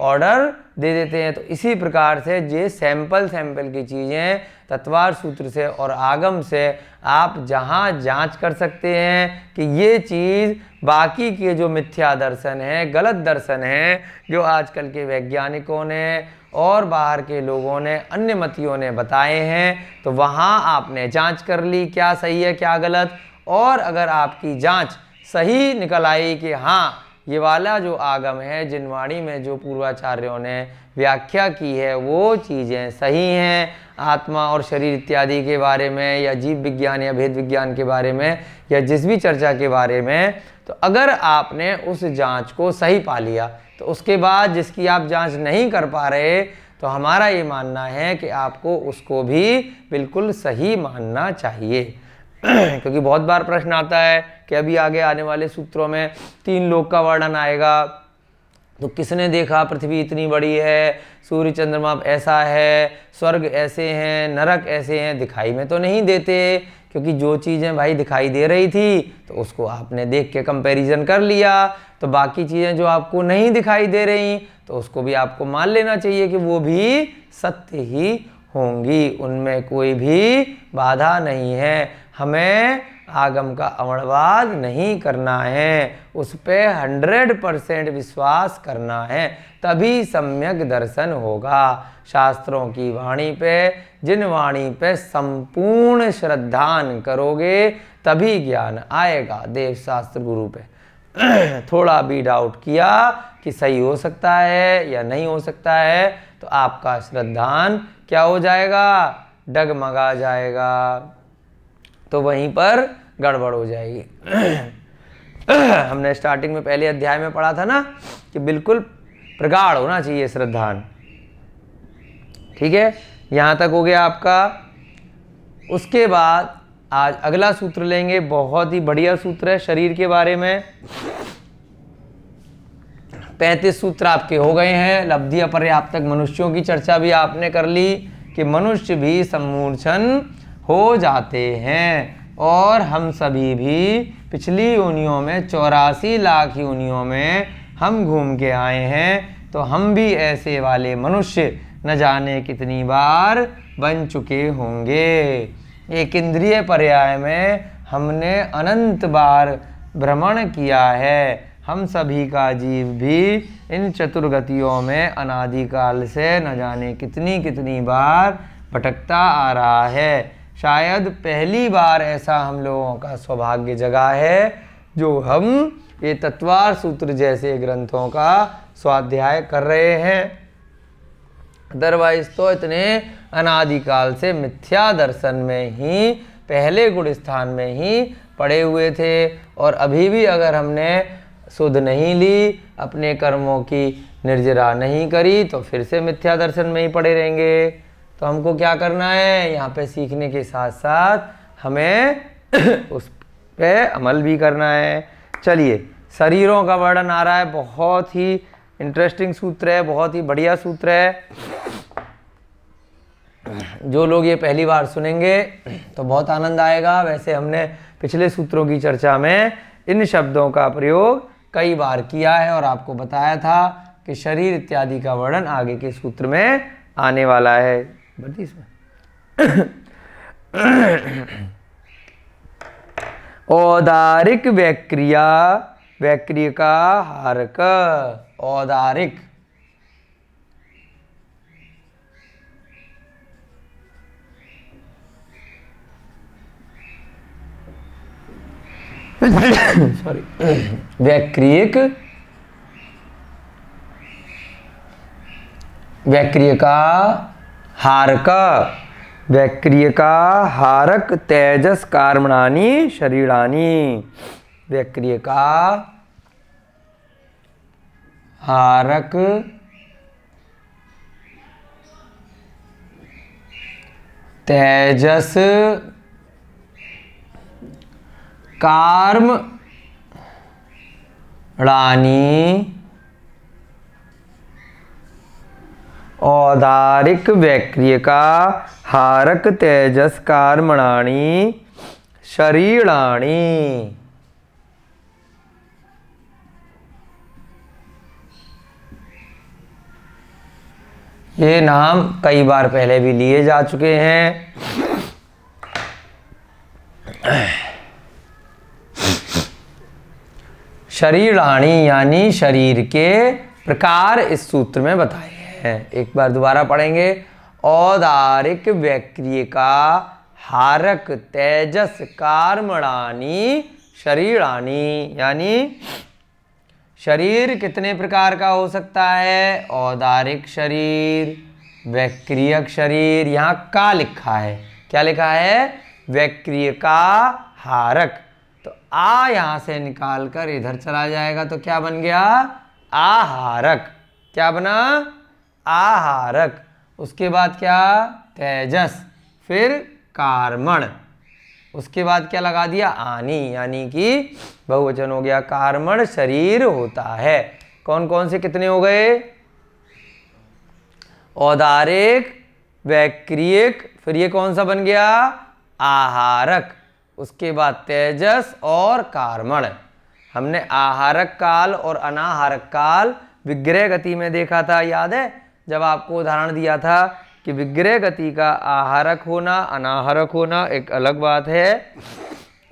ऑर्डर दे देते हैं तो इसी प्रकार से ये सैंपल सैंपल की चीज़ें तत्वार सूत्र से और आगम से आप जहाँ जांच कर सकते हैं कि ये चीज़ बाकी के जो मिथ्या दर्शन है गलत दर्शन है जो आजकल के वैज्ञानिकों ने और बाहर के लोगों ने अन्य मतियों ने बताए हैं तो वहाँ आपने जांच कर ली क्या सही है क्या गलत और अगर आपकी जांच सही निकल आई कि हाँ ये वाला जो आगम है जिनवाणी में जो पूर्वाचार्यों ने व्याख्या की है वो चीज़ें सही हैं आत्मा और शरीर इत्यादि के बारे में या जीव विज्ञान या भेद विज्ञान के बारे में या जिस भी चर्चा के बारे में तो अगर आपने उस जांच को सही पा लिया तो उसके बाद जिसकी आप जांच नहीं कर पा रहे तो हमारा ये मानना है कि आपको उसको भी बिल्कुल सही मानना चाहिए क्योंकि बहुत बार प्रश्न आता है कि अभी आगे आने वाले सूत्रों में तीन लोग का वर्णन आएगा तो किसने देखा पृथ्वी इतनी बड़ी है सूर्य चंद्रमा ऐसा है स्वर्ग ऐसे हैं नरक ऐसे हैं दिखाई में तो नहीं देते क्योंकि जो चीज़ें भाई दिखाई दे रही थी तो उसको आपने देख के कंपैरिजन कर लिया तो बाकी चीज़ें जो आपको नहीं दिखाई दे रही तो उसको भी आपको मान लेना चाहिए कि वो भी सत्य ही होंगी उनमें कोई भी बाधा नहीं है हमें आगम का अवणवाद नहीं करना है उस पर हंड्रेड परसेंट विश्वास करना है तभी सम्यक दर्शन होगा शास्त्रों की वाणी पे जिन वाणी पे संपूर्ण श्रद्धान करोगे तभी ज्ञान आएगा देव शास्त्र गुरु पे थोड़ा भी डाउट किया कि सही हो सकता है या नहीं हो सकता है तो आपका श्रद्धान क्या हो जाएगा डगमगा जाएगा तो वहीं पर गड़बड़ हो जाएगी हमने स्टार्टिंग में पहले अध्याय में पढ़ा था ना कि बिल्कुल प्रगाढ़ होना चाहिए श्रद्धान ठीक है यहाँ तक हो गया आपका उसके बाद आज अगला सूत्र लेंगे बहुत ही बढ़िया सूत्र है शरीर के बारे में पैंतीस सूत्र आपके हो गए हैं लब्धि अपर्याप्तक मनुष्यों की चर्चा भी आपने कर ली कि मनुष्य भी सम्मूर्छन हो जाते हैं और हम सभी भी पिछली यूनियों में चौरासी लाख यूनियों में हम घूम के आए हैं तो हम भी ऐसे वाले मनुष्य न जाने कितनी बार बन चुके होंगे एक इंद्रिय पर्याय में हमने अनंत बार भ्रमण किया है हम सभी का जीव भी इन चतुर्गतियों में अनादिकाल से न जाने कितनी कितनी बार भटकता आ रहा है शायद पहली बार ऐसा हम लोगों का सौभाग्य जगा है जो हम ये तत्वार सूत्र जैसे ग्रंथों का स्वाध्याय कर रहे हैं अदरवाइज तो इतने अनादिकाल से मिथ्या दर्शन में ही पहले गुण स्थान में ही पड़े हुए थे और अभी भी अगर हमने सुध नहीं ली अपने कर्मों की निर्जरा नहीं करी तो फिर से मिथ्या दर्शन में ही पड़े रहेंगे तो हमको क्या करना है यहाँ पे सीखने के साथ साथ हमें उस पर अमल भी करना है चलिए शरीरों का वर्णन आ रहा है बहुत ही इंटरेस्टिंग सूत्र है बहुत ही बढ़िया सूत्र है जो लोग ये पहली बार सुनेंगे तो बहुत आनंद आएगा वैसे हमने पिछले सूत्रों की चर्चा में इन शब्दों का प्रयोग कई बार किया है और आपको बताया था कि शरीर इत्यादि का वर्णन आगे के सूत्र में आने वाला है But this औदारिक व्यक्रिया व्यक्रिय का हारक औदारिक सॉरी व्यक्रियक व्यक्रिय का हारक हारका का हारक तेजस कार्मणानी शरीरानी का हारक तेजस कार्म रानी औदारिक का हारक तेजस कारमणाणी शरीराणी ये नाम कई बार पहले भी लिए जा चुके हैं शरीराणी यानी शरीर के प्रकार इस सूत्र में बताए है एक बार दोबारा पढ़ेंगे औदारिक व्यक्रिय का हारक तेजस कार्मणानी शरीरानी यानी शरीर कितने प्रकार का हो सकता है औदारिक शरीर व्यक्रियक शरीर यहाँ का लिखा है क्या लिखा है व्यक्रिय का हारक तो आ यहाँ से निकाल कर इधर चला जाएगा तो क्या बन गया आहारक क्या बना आहारक उसके बाद क्या तेजस फिर कार्मण उसके बाद क्या लगा दिया आनी यानी कि बहुवचन हो गया कार्मण शरीर होता है कौन कौन से कितने हो गए औदारिक वैक्रियक फिर ये कौन सा बन गया आहारक उसके बाद तेजस और कार्मण हमने आहारक काल और अनाहारक काल विग्रह गति में देखा था याद है जब आपको उदाहरण दिया था कि विग्रह गति का आहारक होना अनाहारक होना एक अलग बात है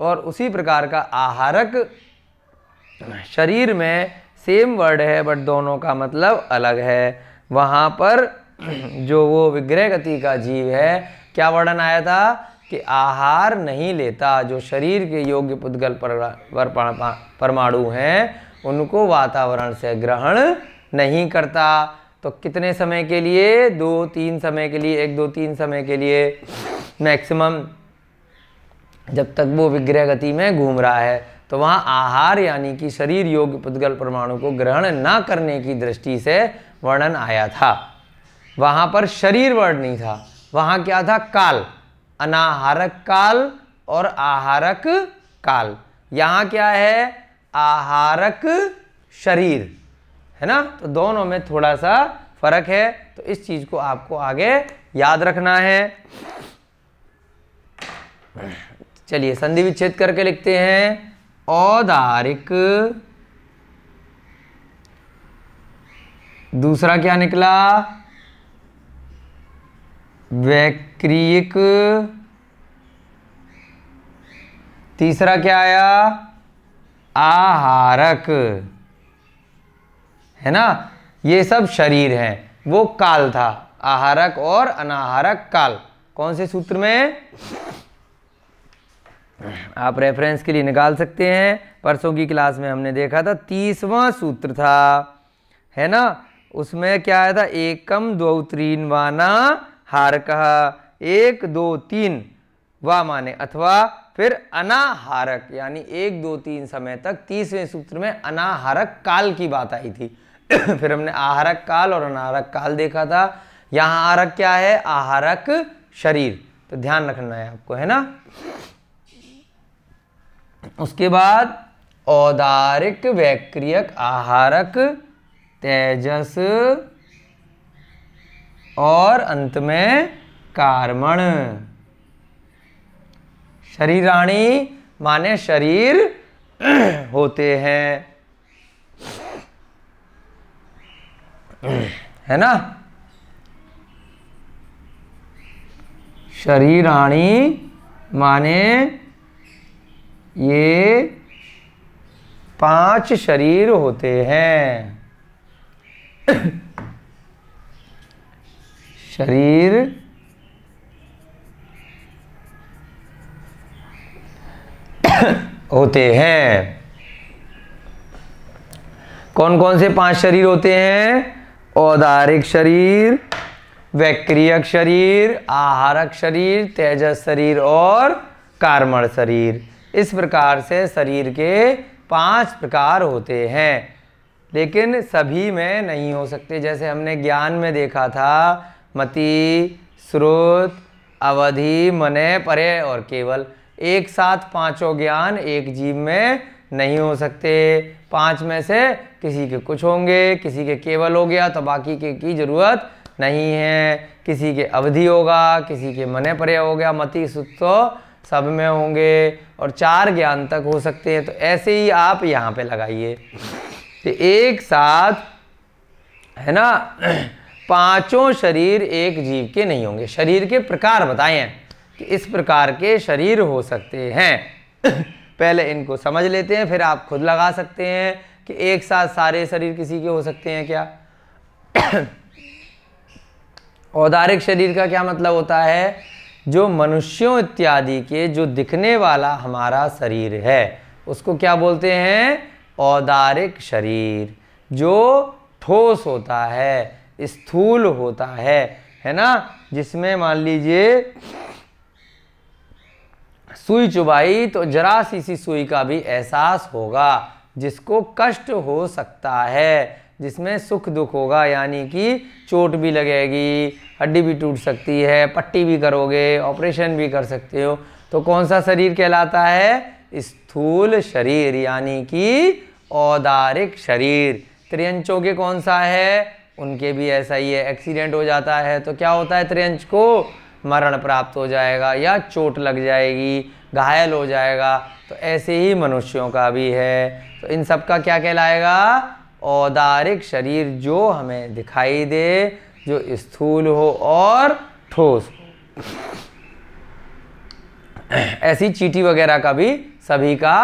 और उसी प्रकार का आहारक शरीर में सेम वर्ड है बट दोनों का मतलब अलग है वहाँ पर जो वो विग्रह गति का जीव है क्या वर्णन आया था कि आहार नहीं लेता जो शरीर के योग्य पुद्गल परमाणु हैं उनको वातावरण से ग्रहण नहीं करता तो कितने समय के लिए दो तीन समय के लिए एक दो तीन समय के लिए मैक्सिमम जब तक वो विग्रह गति में घूम रहा है तो वहाँ आहार यानी कि शरीर योग्य पुद्गल परमाणु को ग्रहण ना करने की दृष्टि से वर्णन आया था वहाँ पर शरीर वर्ण नहीं था वहाँ क्या था काल अनाहारक काल और आहारक काल यहाँ क्या है आहारक शरीर है ना तो दोनों में थोड़ा सा फ़र्क है तो इस चीज़ को आपको आगे याद रखना है चलिए संधि विच्छेद करके लिखते हैं औदारिक दूसरा क्या निकला वैक्रियक तीसरा क्या आया आहारक है ना ये सब शरीर है वो काल था आहारक और अनाहारक काल कौन से सूत्र में आप रेफरेंस के लिए निकाल सकते हैं परसों की क्लास में हमने देखा था तीसवां सूत्र था है ना उसमें क्या आया था एकम दो तीन वाना हार कहा एक दो तीन वा माने अथवा फिर अनाहारक यानी एक दो तीन समय तक तीसवें सूत्र में अनाहारक काल की बात आई थी फिर हमने आहारक काल और अनाहारक काल देखा था यहां आहारक क्या है आहारक शरीर तो ध्यान रखना है आपको है ना उसके बाद औदारिक वैक्रियक आहारक तेजस और अंत में कार्मण शरीराणी माने शरीर होते हैं है ना शरीराणी माने ये पांच शरीर होते हैं शरीर होते हैं कौन कौन से पांच शरीर होते हैं औदारिक शरीर वैक्रियक शरीर आहारक शरीर तेजस शरीर और कार्मण शरीर इस प्रकार से शरीर के पांच प्रकार होते हैं लेकिन सभी में नहीं हो सकते जैसे हमने ज्ञान में देखा था मति स्रोत अवधि मने परे और केवल एक साथ पांचों ज्ञान एक जीव में नहीं हो सकते पाँच में से किसी के कुछ होंगे किसी के केवल हो गया तो बाकी के की ज़रूरत नहीं है किसी के अवधि होगा किसी के मने पर हो गया मति तो सब में होंगे और चार ज्ञान तक हो सकते हैं तो ऐसे ही आप यहाँ पे लगाइए तो एक साथ है ना पांचों शरीर एक जीव के नहीं होंगे शरीर के प्रकार बताए कि इस प्रकार के शरीर हो सकते हैं पहले इनको समझ लेते हैं फिर आप खुद लगा सकते हैं कि एक साथ सारे शरीर किसी के हो सकते हैं क्या औदारिक शरीर का क्या मतलब होता है जो मनुष्यों इत्यादि के जो दिखने वाला हमारा शरीर है उसको क्या बोलते हैं औदारिक शरीर जो ठोस होता है स्थूल होता है है ना जिसमें मान लीजिए सुई चुबाई तो जरा सी सी सुई का भी एहसास होगा जिसको कष्ट हो सकता है जिसमें सुख दुख होगा यानी कि चोट भी लगेगी हड्डी भी टूट सकती है पट्टी भी करोगे ऑपरेशन भी कर सकते हो तो कौन सा शरीर कहलाता है स्थूल शरीर यानी कि औदारिक शरीर त्रियंचों के कौन सा है उनके भी ऐसा ही है एक्सीडेंट हो जाता है तो क्या होता है त्रियंच को मरण प्राप्त हो जाएगा या चोट लग जाएगी घायल हो जाएगा तो ऐसे ही मनुष्यों का भी है तो इन सब का क्या कहलाएगा औदारिक शरीर जो हमें दिखाई दे जो स्थूल हो और ठोस हो ऐसी चीटी वगैरह का भी सभी का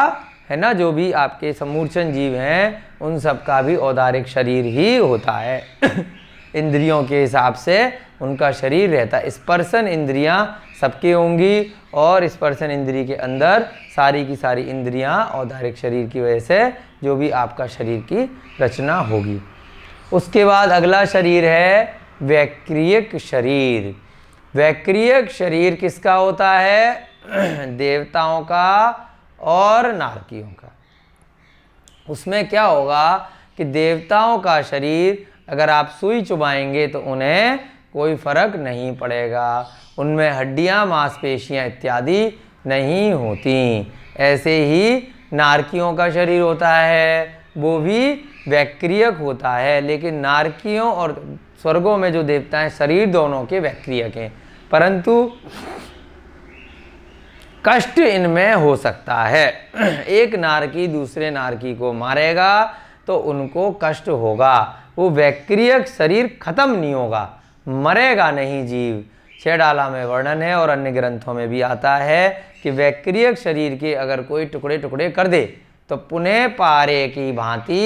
है ना जो भी आपके समूर्चन जीव हैं उन सब का भी औदारिक शरीर ही होता है इंद्रियों के हिसाब से उनका शरीर रहता है स्पर्शन इंद्रियां सबकी होंगी और स्पर्शन इंद्री के अंदर सारी की सारी इंद्रियां औदारिक शरीर की वजह से जो भी आपका शरीर की रचना होगी उसके बाद अगला शरीर है वैक्रियक शरीर वैक्रियक शरीर किसका होता है देवताओं का और नारकियों का उसमें क्या होगा कि देवताओं का शरीर अगर आप सुई चुबाएंगे तो उन्हें कोई फर्क नहीं पड़ेगा उनमें हड्डियाँ मांसपेशियाँ इत्यादि नहीं होती ऐसे ही नारकियों का शरीर होता है वो भी वैक्रियक होता है लेकिन नारकियों और स्वर्गों में जो देवता हैं शरीर दोनों के वैक्रियक हैं परंतु कष्ट इनमें हो सकता है एक नारकी दूसरे नारकी को मारेगा तो उनको कष्ट होगा वो वैक्रियक शरीर खत्म नहीं होगा मरेगा नहीं जीव छः डाला में वर्णन है और अन्य ग्रंथों में भी आता है कि वैक्रियक शरीर के अगर कोई टुकड़े टुकड़े कर दे तो पुनः पारे की भांति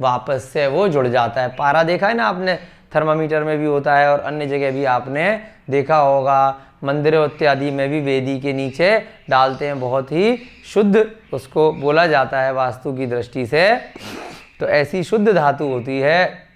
वापस से वो जुड़ जाता है पारा देखा है ना आपने थर्मामीटर में भी होता है और अन्य जगह भी आपने देखा होगा मंदिरों इत्यादि में भी वेदी के नीचे डालते हैं बहुत ही शुद्ध उसको बोला जाता है वास्तु की दृष्टि से तो ऐसी शुद्ध धातु होती है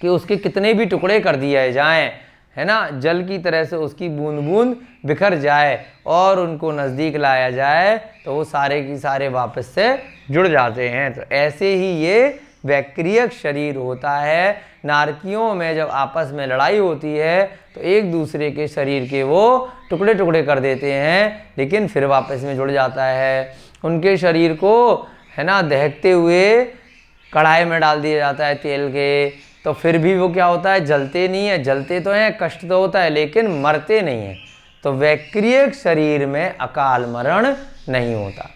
कि उसके कितने भी टुकड़े कर दिए जाएं है ना जल की तरह से उसकी बूंद बूंद बिखर जाए और उनको नज़दीक लाया जाए तो वो सारे की सारे वापस से जुड़ जाते हैं तो ऐसे ही ये वैक्रियक शरीर होता है नारकियों में जब आपस में लड़ाई होती है तो एक दूसरे के शरीर के वो टुकड़े टुकड़े कर देते हैं लेकिन फिर वापस में जुड़ जाता है उनके शरीर को है ना दहकते हुए कढ़ाई में डाल दिया जाता है तेल के तो फिर भी वो क्या होता है जलते नहीं है जलते तो हैं कष्ट तो होता है लेकिन मरते नहीं है तो वैक्रिय शरीर में अकाल मरण नहीं होता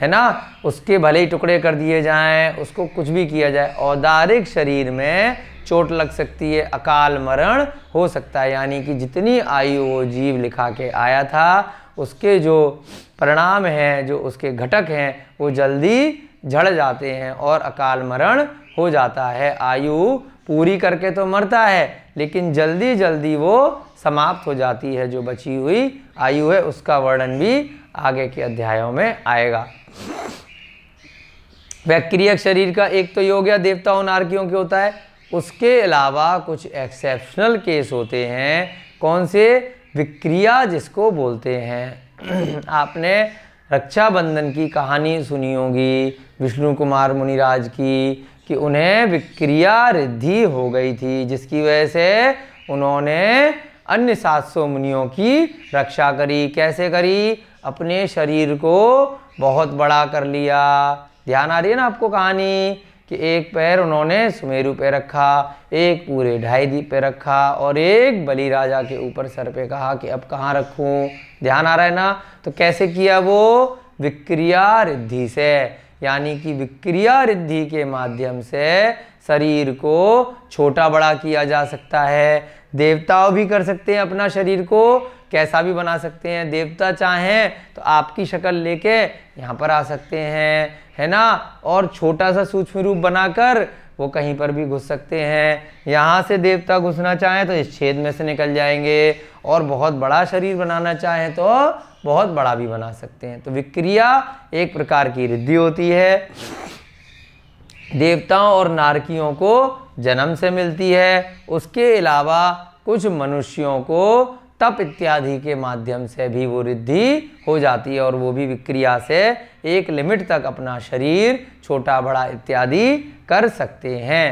है ना उसके भले ही टुकड़े कर दिए जाएं उसको कुछ भी किया जाए औदारिक शरीर में चोट लग सकती है अकाल मरण हो सकता है यानी कि जितनी आयु वो जीव लिखा के आया था उसके जो परिणाम हैं जो उसके घटक हैं वो जल्दी झड़ जाते हैं और अकाल मरण हो जाता है आयु पूरी करके तो मरता है लेकिन जल्दी जल्दी वो समाप्त हो जाती है जो बची हुई आयु है उसका वर्णन भी आगे के अध्यायों में आएगा वैक्रियक शरीर का एक तो योग या देवताओं नारकियों के होता है उसके अलावा कुछ एक्सेप्शनल केस होते हैं कौन से विक्रिया जिसको बोलते हैं आपने रक्षाबंधन की कहानी सुनी होगी विष्णु कुमार मुनिराज की कि उन्हें विक्रिया रिद्धि हो गई थी जिसकी वजह से उन्होंने अन्य सात सौ मुनियों की रक्षा करी कैसे करी अपने शरीर को बहुत बड़ा कर लिया ध्यान आ रही है ना आपको कहानी कि एक पैर उन्होंने सुमेरु पे रखा एक पूरे ढाई द्वीप पे रखा और एक बलि राजा के ऊपर सर पे कहा कि अब कहाँ रखूँ ध्यान आ रहा है ना तो कैसे किया वो विक्रिया रिद्धि से यानी कि विक्रिया रिद्धि के माध्यम से शरीर को छोटा बड़ा किया जा सकता है देवताओं भी कर सकते हैं अपना शरीर को कैसा भी बना सकते हैं देवता चाहें तो आपकी शक्ल लेके यहाँ पर आ सकते हैं है ना और छोटा सा सूक्ष्म रूप बनाकर वो कहीं पर भी घुस सकते हैं यहाँ से देवता घुसना चाहें तो इस छेद में से निकल जाएंगे और बहुत बड़ा शरीर बनाना चाहें तो बहुत बड़ा भी बना सकते हैं तो विक्रिया एक प्रकार की रिद्धि होती है देवताओं और नारकियों को जन्म से मिलती है उसके अलावा कुछ मनुष्यों को तप इत्यादि के माध्यम से भी वो रिद्धि हो जाती है और वो भी विक्रिया से एक लिमिट तक अपना शरीर छोटा बड़ा इत्यादि कर सकते हैं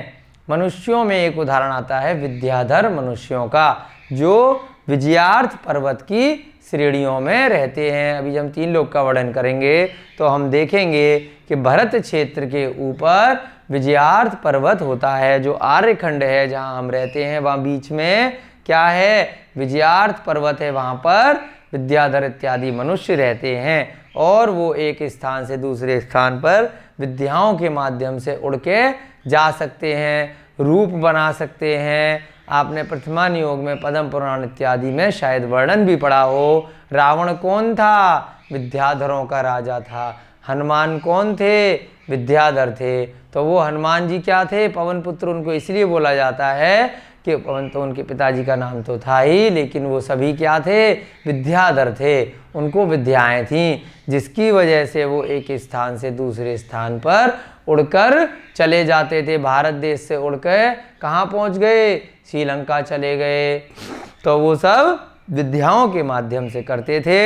मनुष्यों में एक उदाहरण आता है विद्याधर मनुष्यों का जो विजयार्थ पर्वत की श्रेणियों में रहते हैं अभी हम तीन लोग का वर्णन करेंगे तो हम देखेंगे कि भरत क्षेत्र के ऊपर विजयार्थ पर्वत होता है जो आर्यखंड है जहाँ हम रहते हैं वहाँ बीच में क्या है विजयार्थ पर्वत है वहाँ पर विद्याधर इत्यादि मनुष्य रहते हैं और वो एक स्थान से दूसरे स्थान पर विद्याओं के माध्यम से उड़ के जा सकते हैं रूप बना सकते हैं आपने प्रथमा नियोग में पद्म पुराण इत्यादि में शायद वर्णन भी पढ़ा हो रावण कौन था विद्याधरों का राजा था हनुमान कौन थे विद्याधर थे तो वो हनुमान जी क्या थे पवन पुत्र उनको इसलिए बोला जाता है कि परंतु तो उनके पिताजी का नाम तो था ही लेकिन वो सभी क्या थे विद्याधर थे उनको विद्याएं थीं जिसकी वजह से वो एक स्थान से दूसरे स्थान पर उड़कर चले जाते थे भारत देश से उड़कर कहाँ पहुँच गए श्रीलंका चले गए तो वो सब विद्याओं के माध्यम से करते थे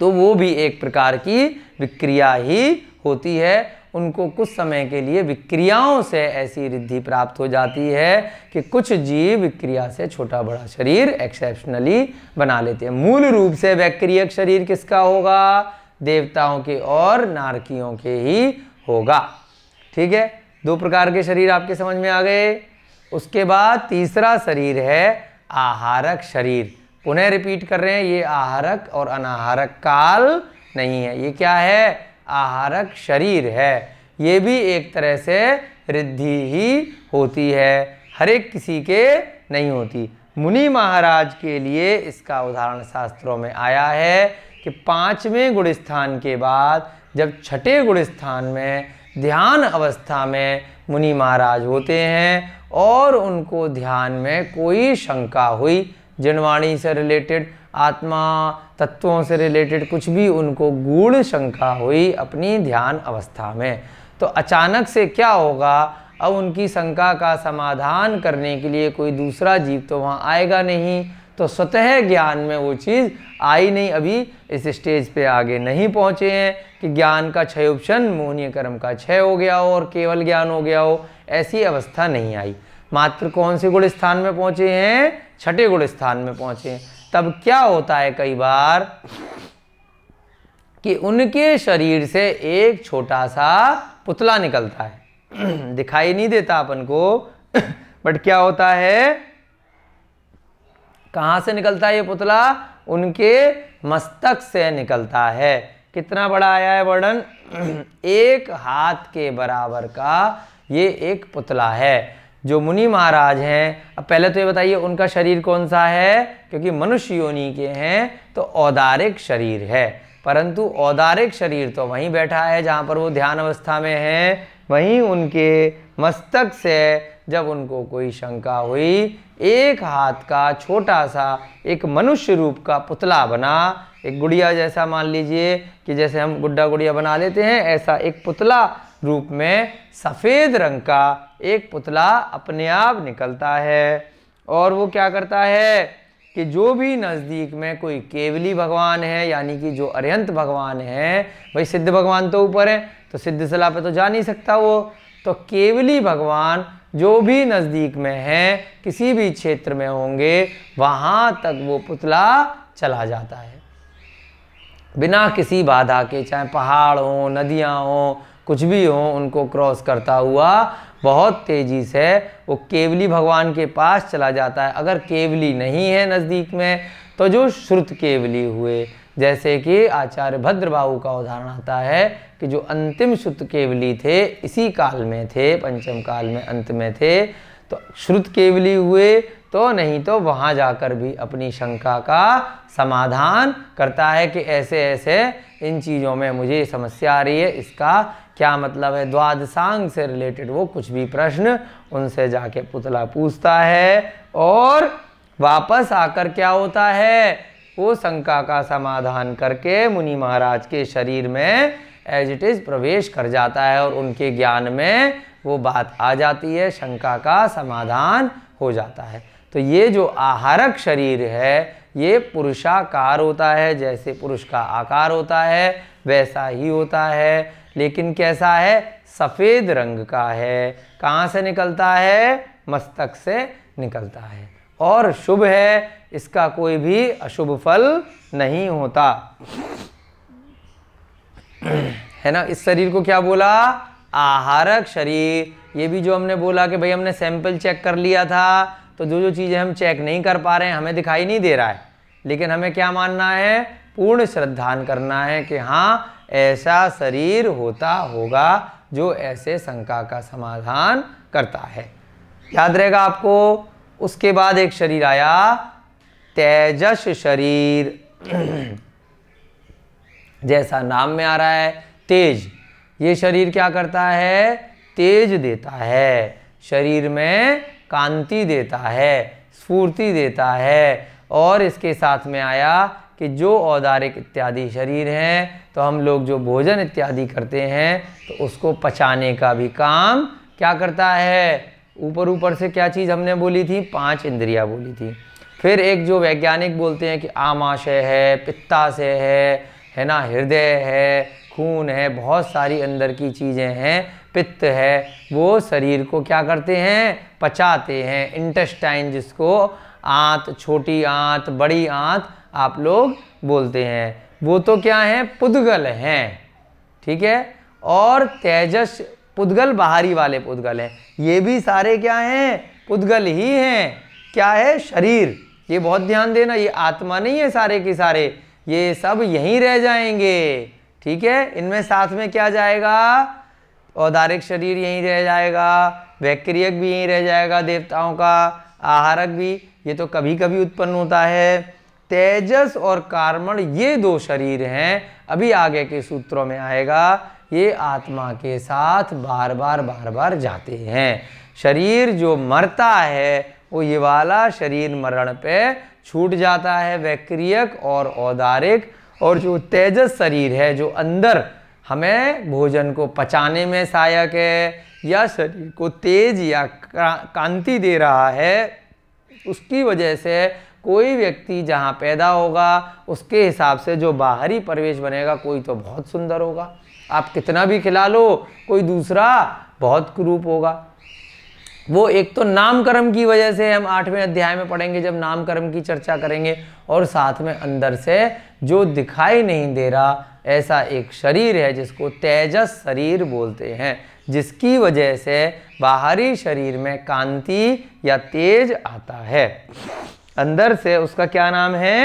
तो वो भी एक प्रकार की विक्रिया ही होती है उनको कुछ समय के लिए विक्रियाओं से ऐसी रिद्धि प्राप्त हो जाती है कि कुछ जीव विक्रिया से छोटा बड़ा शरीर एक्सेप्शनली बना लेते हैं मूल रूप से वैक्रियक शरीर किसका होगा देवताओं के और नारकियों के ही होगा ठीक है दो प्रकार के शरीर आपके समझ में आ गए उसके बाद तीसरा शरीर है आहारक शरीर पुनः रिपीट कर रहे हैं ये आहारक और अनाहारक काल नहीं है ये क्या है आहारक शरीर है ये भी एक तरह से रिद्धि ही होती है हर एक किसी के नहीं होती मुनि महाराज के लिए इसका उदाहरण शास्त्रों में आया है कि पाँचवें गुण स्थान के बाद जब छठे गुण स्थान में ध्यान अवस्था में मुनि महाराज होते हैं और उनको ध्यान में कोई शंका हुई जनवाणी से रिलेटेड आत्मा तत्वों से रिलेटेड कुछ भी उनको गूढ़ शंका हुई अपनी ध्यान अवस्था में तो अचानक से क्या होगा अब उनकी शंका का समाधान करने के लिए कोई दूसरा जीव तो वहाँ आएगा नहीं तो स्वतः ज्ञान में वो चीज़ आई नहीं अभी इस स्टेज पे आगे नहीं पहुँचे हैं कि ज्ञान का क्षयोपन मोहनीय कर्म का क्षय हो गया हो और केवल ज्ञान हो गया हो ऐसी अवस्था नहीं आई मात्र कौन से गुण स्थान में पहुँचे हैं छठे गुण स्थान में पहुँचे हैं तब क्या होता है कई बार कि उनके शरीर से एक छोटा सा पुतला निकलता है दिखाई नहीं देता अपन को बट क्या होता है कहां से निकलता है ये पुतला उनके मस्तक से निकलता है कितना बड़ा आया है वर्णन एक हाथ के बराबर का ये एक पुतला है जो मुनि महाराज हैं अब पहले तो ये बताइए उनका शरीर कौन सा है क्योंकि मनुष्य योनि के हैं तो औदारिक शरीर है परंतु औदारिक शरीर तो वहीं बैठा है जहाँ पर वो ध्यान अवस्था में है वहीं उनके मस्तक से जब उनको कोई शंका हुई एक हाथ का छोटा सा एक मनुष्य रूप का पुतला बना एक गुड़िया जैसा मान लीजिए कि जैसे हम गुड्डा गुड़िया बना लेते हैं ऐसा एक पुतला रूप में सफ़ेद रंग का एक पुतला अपने आप निकलता है और वो क्या करता है कि जो भी नज़दीक में कोई केवली भगवान है यानी कि जो अरयंत भगवान है भाई सिद्ध भगवान तो ऊपर है तो सिद्ध सलाह पे तो जा नहीं सकता वो तो केवली भगवान जो भी नज़दीक में है किसी भी क्षेत्र में होंगे वहाँ तक वो पुतला चला जाता है बिना किसी बाधा के चाहे पहाड़ हो नदियाँ हों कुछ भी हो उनको क्रॉस करता हुआ बहुत तेज़ी से वो केवली भगवान के पास चला जाता है अगर केवली नहीं है नज़दीक में तो जो श्रुत केवली हुए जैसे कि आचार्य भद्रबाहु का उदाहरण आता है कि जो अंतिम श्रुत केवली थे इसी काल में थे पंचम काल में अंत में थे तो श्रुत केवली हुए तो नहीं तो वहाँ जाकर भी अपनी शंका का समाधान करता है कि ऐसे ऐसे इन चीज़ों में मुझे समस्या आ रही है इसका क्या मतलब है द्वादशांग से रिलेटेड वो कुछ भी प्रश्न उनसे जाके पुतला पूछता है और वापस आकर क्या होता है वो शंका का समाधान करके मुनि महाराज के शरीर में एज इट इज़ प्रवेश कर जाता है और उनके ज्ञान में वो बात आ जाती है शंका का समाधान हो जाता है तो ये जो आहारक शरीर है ये पुरुषाकार होता है जैसे पुरुष का आकार होता है वैसा ही होता है लेकिन कैसा है सफ़ेद रंग का है कहाँ से निकलता है मस्तक से निकलता है और शुभ है इसका कोई भी अशुभ फल नहीं होता है ना इस शरीर को क्या बोला आहारक शरीर ये भी जो हमने बोला कि भाई हमने सैंपल चेक कर लिया था तो जो जो चीज़ें हम चेक नहीं कर पा रहे हैं हमें दिखाई नहीं दे रहा है लेकिन हमें क्या मानना है पूर्ण श्रद्धान करना है कि हाँ ऐसा शरीर होता होगा जो ऐसे शंका का समाधान करता है याद रहेगा आपको उसके बाद एक शरीर आया तेजस शरीर जैसा नाम में आ रहा है तेज ये शरीर क्या करता है तेज देता है शरीर में कांति देता है स्फूर्ति देता है और इसके साथ में आया कि जो औदारिक इत्यादि शरीर हैं तो हम लोग जो भोजन इत्यादि करते हैं तो उसको पचाने का भी काम क्या करता है ऊपर ऊपर से क्या चीज़ हमने बोली थी पांच इंद्रियां बोली थी फिर एक जो वैज्ञानिक बोलते हैं कि आमाशय है पित्ताशय है है ना हृदय है खून है बहुत सारी अंदर की चीज़ें हैं पित्त है वो शरीर को क्या करते हैं पचाते हैं इंटेस्टाइन जिसको आंत छोटी आंत बड़ी आंत आप लोग बोलते हैं वो तो क्या हैं पुद्गल हैं ठीक है और तेजस पुद्गल बाहरी वाले पुद्गल हैं ये भी सारे क्या हैं पुद्गल ही हैं क्या है शरीर ये बहुत ध्यान देना ये आत्मा नहीं है सारे के सारे ये सब यहीं रह जाएंगे ठीक है इनमें साथ में क्या जाएगा औदारिक शरीर यहीं रह जाएगा वैक्रियक भी यहीं रह जाएगा देवताओं का आहारक भी ये तो कभी कभी उत्पन्न होता है तेजस और कार्मण ये दो शरीर हैं अभी आगे के सूत्रों में आएगा ये आत्मा के साथ बार बार बार बार जाते हैं शरीर जो मरता है वो ये वाला शरीर मरण पे छूट जाता है वैक्रियक और औदारिक और जो तेजस शरीर है जो अंदर हमें भोजन को पचाने में सहायक है या शरीर को तेज या कांति दे रहा है उसकी वजह से कोई व्यक्ति जहाँ पैदा होगा उसके हिसाब से जो बाहरी परिवेश बनेगा कोई तो बहुत सुंदर होगा आप कितना भी खिला लो कोई दूसरा बहुत क्रूप होगा वो एक तो नामकर्म की वजह से हम आठवें अध्याय में पढ़ेंगे जब नामकर्म की चर्चा करेंगे और साथ में अंदर से जो दिखाई नहीं दे रहा ऐसा एक शरीर है जिसको तेजस शरीर बोलते हैं जिसकी वजह से बाहरी शरीर में कांति या तेज आता है अंदर से उसका क्या नाम है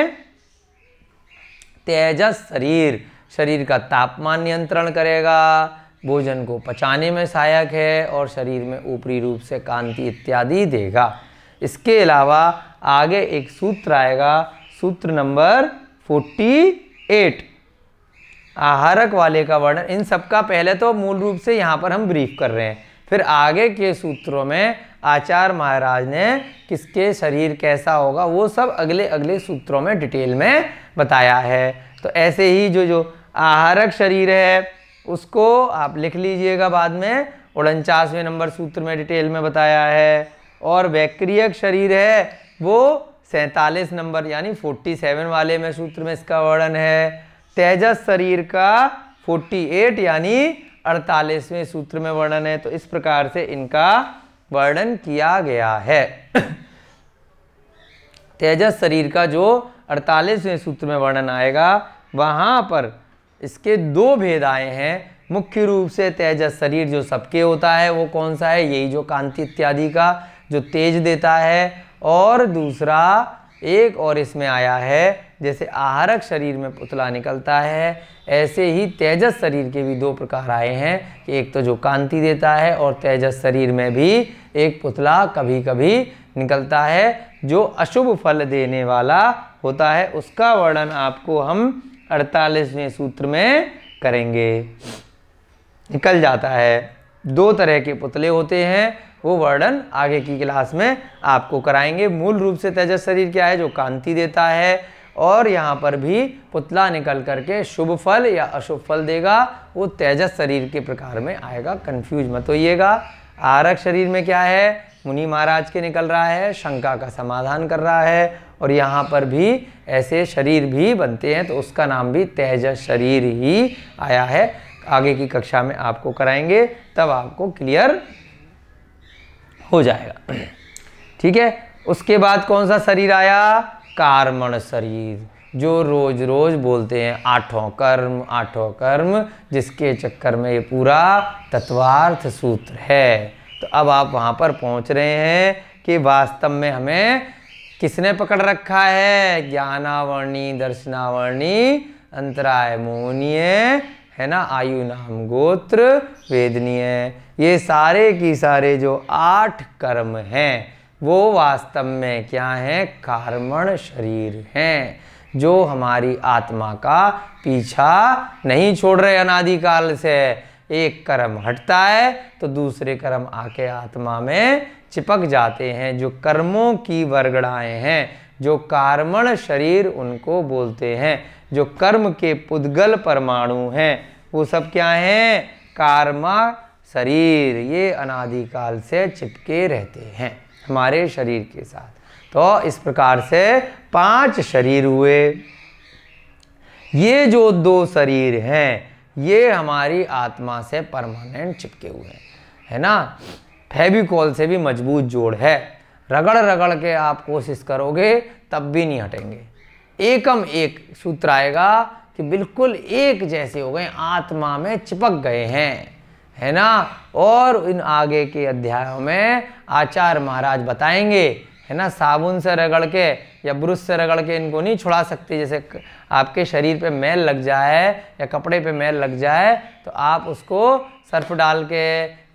तेजस शरीर शरीर का तापमान नियंत्रण करेगा भोजन को पचाने में सहायक है और शरीर में ऊपरी रूप से कांति इत्यादि देगा इसके अलावा आगे एक सूत्र आएगा सूत्र नंबर 48 आहारक वाले का वर्णन इन सब का पहले तो मूल रूप से यहाँ पर हम ब्रीफ कर रहे हैं फिर आगे के सूत्रों में आचार्य महाराज ने किसके शरीर कैसा होगा वो सब अगले अगले सूत्रों में डिटेल में बताया है तो ऐसे ही जो जो आहारक शरीर है उसको आप लिख लीजिएगा बाद में उनचासवें नंबर सूत्र में डिटेल में बताया है और वैक्रियक शरीर है वो सैंतालीस नंबर यानी फोर्टी सेवन वाले में सूत्र में इसका वर्णन है तेजस शरीर का फोर्टी एट यानी अड़तालीसवें सूत्र में वर्णन है तो इस प्रकार से इनका वर्णन किया गया है तेजस शरीर का जो अड़तालीसवें सूत्र में वर्णन आएगा वहाँ पर इसके दो भेद आए हैं मुख्य रूप से तेजस शरीर जो सबके होता है वो कौन सा है यही जो कांति इत्यादि का जो तेज देता है और दूसरा एक और इसमें आया है जैसे आहारक शरीर में पुतला निकलता है ऐसे ही तेजस शरीर के भी दो प्रकार आए हैं कि एक तो जो कांति देता है और तेजस शरीर में भी एक पुतला कभी कभी निकलता है जो अशुभ फल देने वाला होता है उसका वर्णन आपको हम अड़तालीसवें सूत्र में करेंगे निकल जाता है दो तरह के पुतले होते हैं वो वर्णन आगे की क्लास में आपको कराएंगे मूल रूप से तेजस शरीर क्या है जो कांति देता है और यहाँ पर भी पुतला निकल करके शुभ फल या अशुभ फल देगा वो तेजस शरीर के प्रकार में आएगा कन्फ्यूज मत होइएगा आरक शरीर में क्या है मुनि महाराज के निकल रहा है शंका का समाधान कर रहा है और यहाँ पर भी ऐसे शरीर भी बनते हैं तो उसका नाम भी तेजस शरीर ही आया है आगे की कक्षा में आपको कराएंगे तब आपको क्लियर हो जाएगा ठीक है उसके बाद कौन सा शरीर आया कार्मण शरीर जो रोज रोज बोलते हैं आठों कर्म आठों कर्म जिसके चक्कर में ये पूरा तत्वार्थ सूत्र है तो अब आप वहाँ पर पहुँच रहे हैं कि वास्तव में हमें किसने पकड़ रखा है ज्ञानावर्णी दर्शनावर्णी अंतराय मोहनीय है ना आयु नाम गोत्र वेदनीय ये सारे की सारे जो आठ कर्म हैं वो वास्तव में क्या हैं कार्मण शरीर हैं जो हमारी आत्मा का पीछा नहीं छोड़ रहे अनादिकाल से एक कर्म हटता है तो दूसरे कर्म आके आत्मा में चिपक जाते हैं जो कर्मों की वर्गड़ाएँ हैं जो कार्मण शरीर उनको बोलते हैं जो कर्म के पुद्गल परमाणु हैं वो सब क्या हैं कार्मा शरीर ये अनादिकाल से चिपके रहते हैं हमारे शरीर के साथ तो इस प्रकार से पांच शरीर हुए ये जो दो शरीर हैं ये हमारी आत्मा से परमानेंट चिपके हुए हैं है ना फेविकॉल से भी मजबूत जोड़ है रगड़ रगड़ के आप कोशिश करोगे तब भी नहीं हटेंगे एकम एक सूत्र आएगा कि बिल्कुल एक जैसे हो गए आत्मा में चिपक गए हैं है ना और इन आगे के अध्यायों में आचार्य महाराज बताएंगे है ना साबुन से रगड़ के या ब्रुश से रगड़ के इनको नहीं छुड़ा सकते जैसे आपके शरीर पे मैल लग जाए या कपड़े पे मैल लग जाए तो आप उसको सर्फ डाल के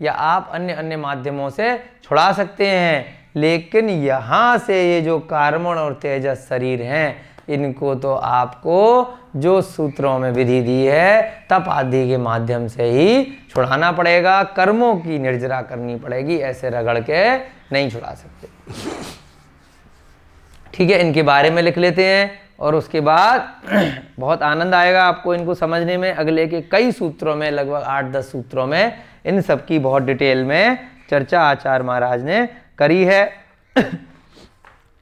या आप अन्य अन्य माध्यमों से छुड़ा सकते हैं लेकिन यहाँ से ये जो कार्बन और तेजस शरीर हैं इनको तो आपको जो सूत्रों में विधि दी है तप आदि के माध्यम से ही छुड़ाना पड़ेगा कर्मों की निर्जरा करनी पड़ेगी ऐसे रगड़ के नहीं छुड़ा सकते ठीक है इनके बारे में लिख लेते हैं और उसके बाद बहुत आनंद आएगा आपको इनको समझने में अगले के कई सूत्रों में लगभग आठ दस सूत्रों में इन सब की बहुत डिटेल में चर्चा आचार्य महाराज ने करी है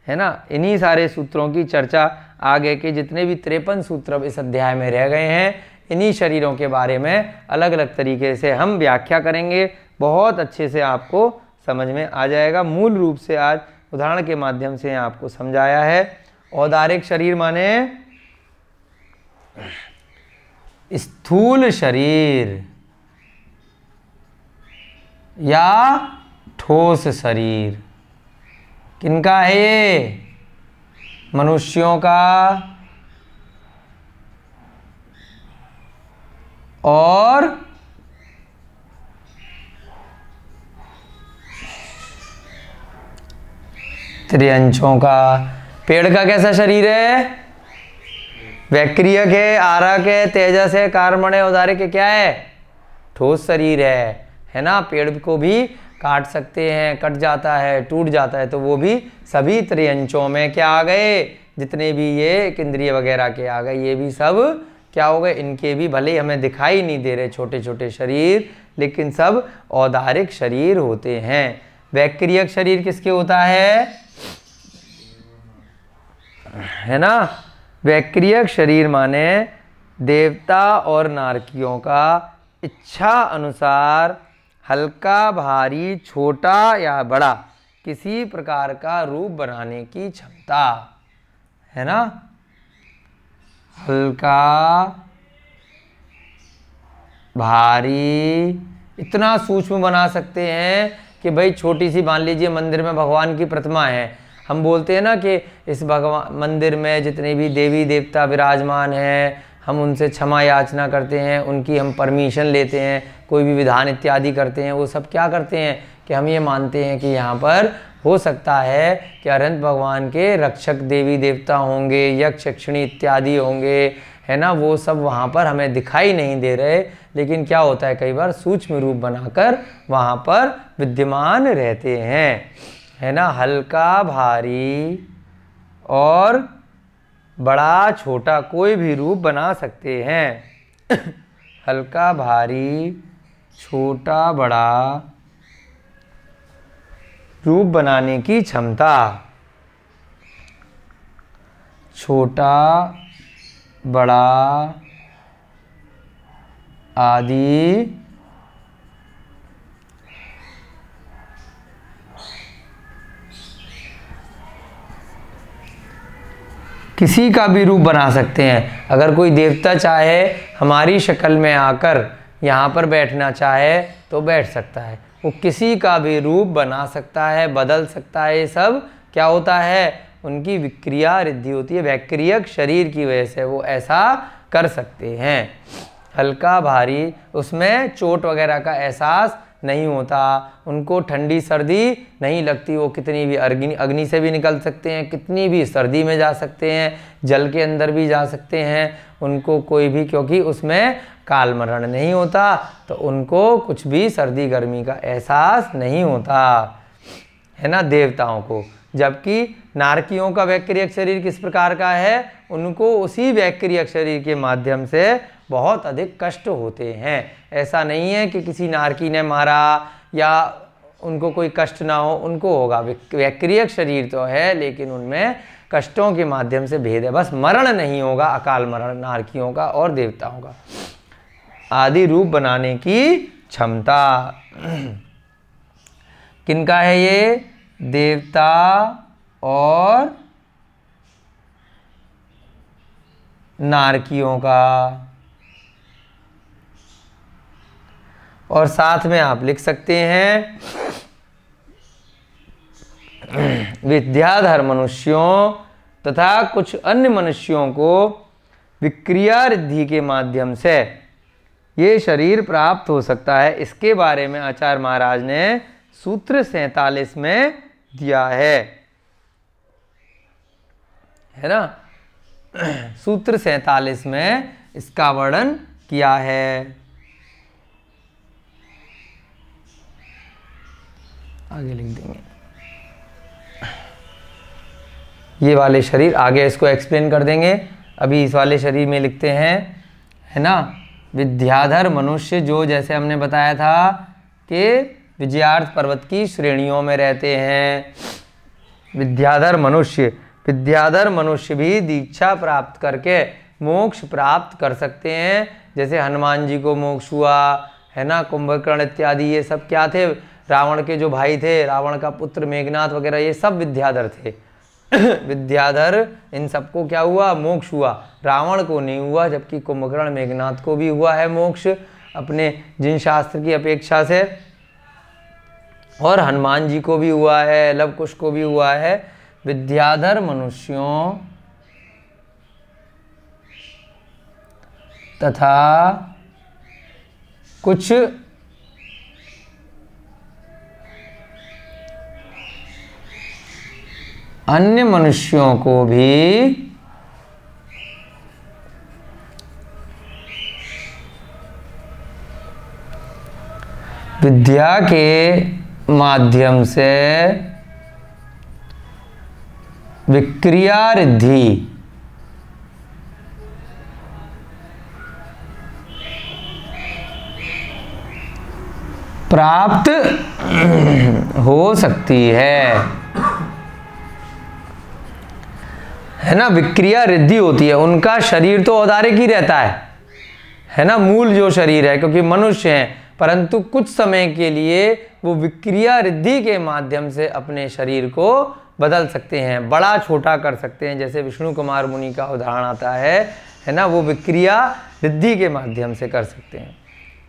है ना इन्हीं सारे सूत्रों की चर्चा आगे के जितने भी त्रेपन सूत्र इस अध्याय में रह गए हैं इन्हीं शरीरों के बारे में अलग अलग तरीके से हम व्याख्या करेंगे बहुत अच्छे से आपको समझ में आ जाएगा मूल रूप से आज उदाहरण के माध्यम से आपको समझाया है औदारिक शरीर माने स्थूल शरीर या ठोस शरीर किनका है ये मनुष्यों का और त्रियंशों का पेड़ का कैसा शरीर है वैक्रिय के आरा के तेजस है कार्मणे उदारे के क्या है ठोस शरीर है है ना पेड़ को भी काट सकते हैं कट जाता है टूट जाता है तो वो भी सभी त्रियंचों में क्या आ गए जितने भी ये केंद्रीय वगैरह के आ गए ये भी सब क्या हो गए इनके भी भले ही हमें दिखाई नहीं दे रहे छोटे छोटे शरीर लेकिन सब औदारिक शरीर होते हैं वैक्रियक शरीर किसके होता है है ना वैक्रियक शरीर माने देवता और नारकियों का इच्छा अनुसार हल्का भारी छोटा या बड़ा किसी प्रकार का रूप बनाने की क्षमता है ना हल्का भारी इतना सूक्ष्म बना सकते हैं कि भाई छोटी सी मान लीजिए मंदिर में भगवान की प्रतिमा है हम बोलते हैं ना कि इस भगवान मंदिर में जितने भी देवी देवता विराजमान हैं हम उनसे क्षमा याचना करते हैं उनकी हम परमिशन लेते हैं कोई भी विधान इत्यादि करते हैं वो सब क्या करते हैं कि हम ये मानते हैं कि यहाँ पर हो सकता है कि अनंत भगवान के रक्षक देवी देवता होंगे यक्ष यक्षिणी इत्यादि होंगे है ना वो सब वहाँ पर हमें दिखाई नहीं दे रहे लेकिन क्या होता है कई बार सूक्ष्म रूप बनाकर वहाँ पर विद्यमान रहते हैं है ना हल्का भारी और बड़ा छोटा कोई भी रूप बना सकते हैं हल्का भारी छोटा बड़ा रूप बनाने की क्षमता छोटा बड़ा आदि किसी का भी रूप बना सकते हैं अगर कोई देवता चाहे हमारी शक्ल में आकर यहाँ पर बैठना चाहे तो बैठ सकता है वो किसी का भी रूप बना सकता है बदल सकता है ये सब क्या होता है उनकी विक्रिया रिद्धि होती है वैक्रियक शरीर की वजह से वो ऐसा कर सकते हैं हल्का भारी उसमें चोट वगैरह का एहसास नहीं होता उनको ठंडी सर्दी नहीं लगती वो कितनी भी अग्नि अग्नि से भी निकल सकते हैं कितनी भी सर्दी में जा सकते हैं जल के अंदर भी जा सकते हैं उनको कोई भी क्योंकि उसमें काल मरण नहीं होता तो उनको कुछ भी सर्दी गर्मी का एहसास नहीं होता है ना देवताओं को जबकि नारकियों का वैक्रियक शरीर किस प्रकार का है उनको उसी वैक्रियक शरीर के माध्यम से बहुत अधिक कष्ट होते हैं ऐसा नहीं है कि किसी नारकी ने मारा या उनको कोई कष्ट ना हो उनको होगा वैक्रियक शरीर तो है लेकिन उनमें कष्टों के माध्यम से भेद है बस मरण नहीं होगा अकाल मरण नारकियों का और देवताओं का आदि रूप बनाने की क्षमता किनका है ये देवता और नारकियों का और साथ में आप लिख सकते हैं विद्याधर मनुष्यों तथा कुछ अन्य मनुष्यों को विक्रिया रिद्धि के माध्यम से ये शरीर प्राप्त हो सकता है इसके बारे में आचार्य महाराज ने सूत्र सैतालीस में दिया है है ना सूत्र सैतालीस में इसका वर्णन किया है आगे लिख देंगे ये वाले शरीर आगे इसको एक्सप्लेन कर देंगे अभी इस वाले शरीर में लिखते हैं है ना विद्याधर मनुष्य जो जैसे हमने बताया था कि विजयार्थ पर्वत की श्रेणियों में रहते हैं विद्याधर मनुष्य विद्याधर मनुष्य भी दीक्षा प्राप्त करके मोक्ष प्राप्त कर सकते हैं जैसे हनुमान जी को मोक्ष हुआ है ना कुंभकर्ण इत्यादि ये सब क्या थे रावण के जो भाई थे रावण का पुत्र मेघनाथ वगैरह ये सब विद्याधर थे विद्याधर इन सबको क्या हुआ मोक्ष हुआ रावण को नहीं हुआ जबकि कुंभकर्ण मेघनाथ को भी हुआ है मोक्ष अपने जिन शास्त्र की अपेक्षा से और हनुमान जी को भी हुआ है लवकुश को भी हुआ है विद्याधर मनुष्यों तथा कुछ अन्य मनुष्यों को भी विद्या के माध्यम से विक्रिया रिद्धि प्राप्त हो सकती है है ना विक्रिया रिद्धि होती है उनका शरीर तो औदारिक ही रहता है है ना मूल जो शरीर है क्योंकि मनुष्य हैं परंतु कुछ समय के लिए वो विक्रिया रिद्धि के माध्यम से अपने शरीर को बदल सकते हैं बड़ा छोटा कर सकते हैं जैसे विष्णु कुमार मुनि का उदाहरण आता है है ना वो विक्रिया रिद्धि के माध्यम से कर सकते हैं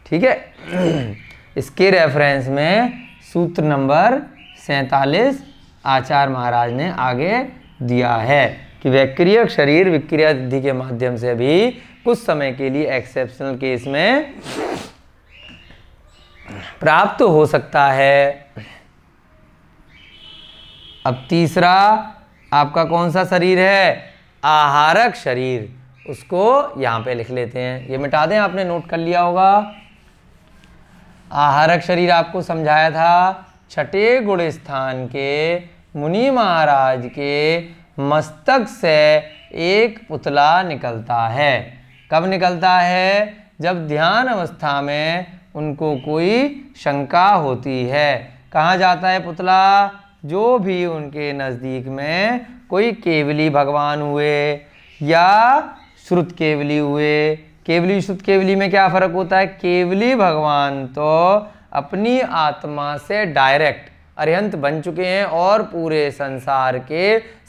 ठीक है इसके रेफरेंस में सूत्र नंबर सैतालीस आचार्य महाराज ने आगे दिया है कि व्यक्रियक शरीर विक्रिया सिद्धि के माध्यम से भी कुछ समय के लिए एक्सेप्शनल केस में प्राप्त हो सकता है अब तीसरा आपका कौन सा शरीर है आहारक शरीर उसको यहां पे लिख लेते हैं ये मिटा दें आपने नोट कर लिया होगा आहारक शरीर आपको समझाया था छठे गुण स्थान के मुनि महाराज के मस्तक से एक पुतला निकलता है कब निकलता है जब ध्यान अवस्था में उनको कोई शंका होती है कहाँ जाता है पुतला जो भी उनके नज़दीक में कोई केवली भगवान हुए या श्रुत केवली हुए केवली श्रुत केवली में क्या फ़र्क होता है केवली भगवान तो अपनी आत्मा से डायरेक्ट अरिहंत बन चुके हैं और पूरे संसार के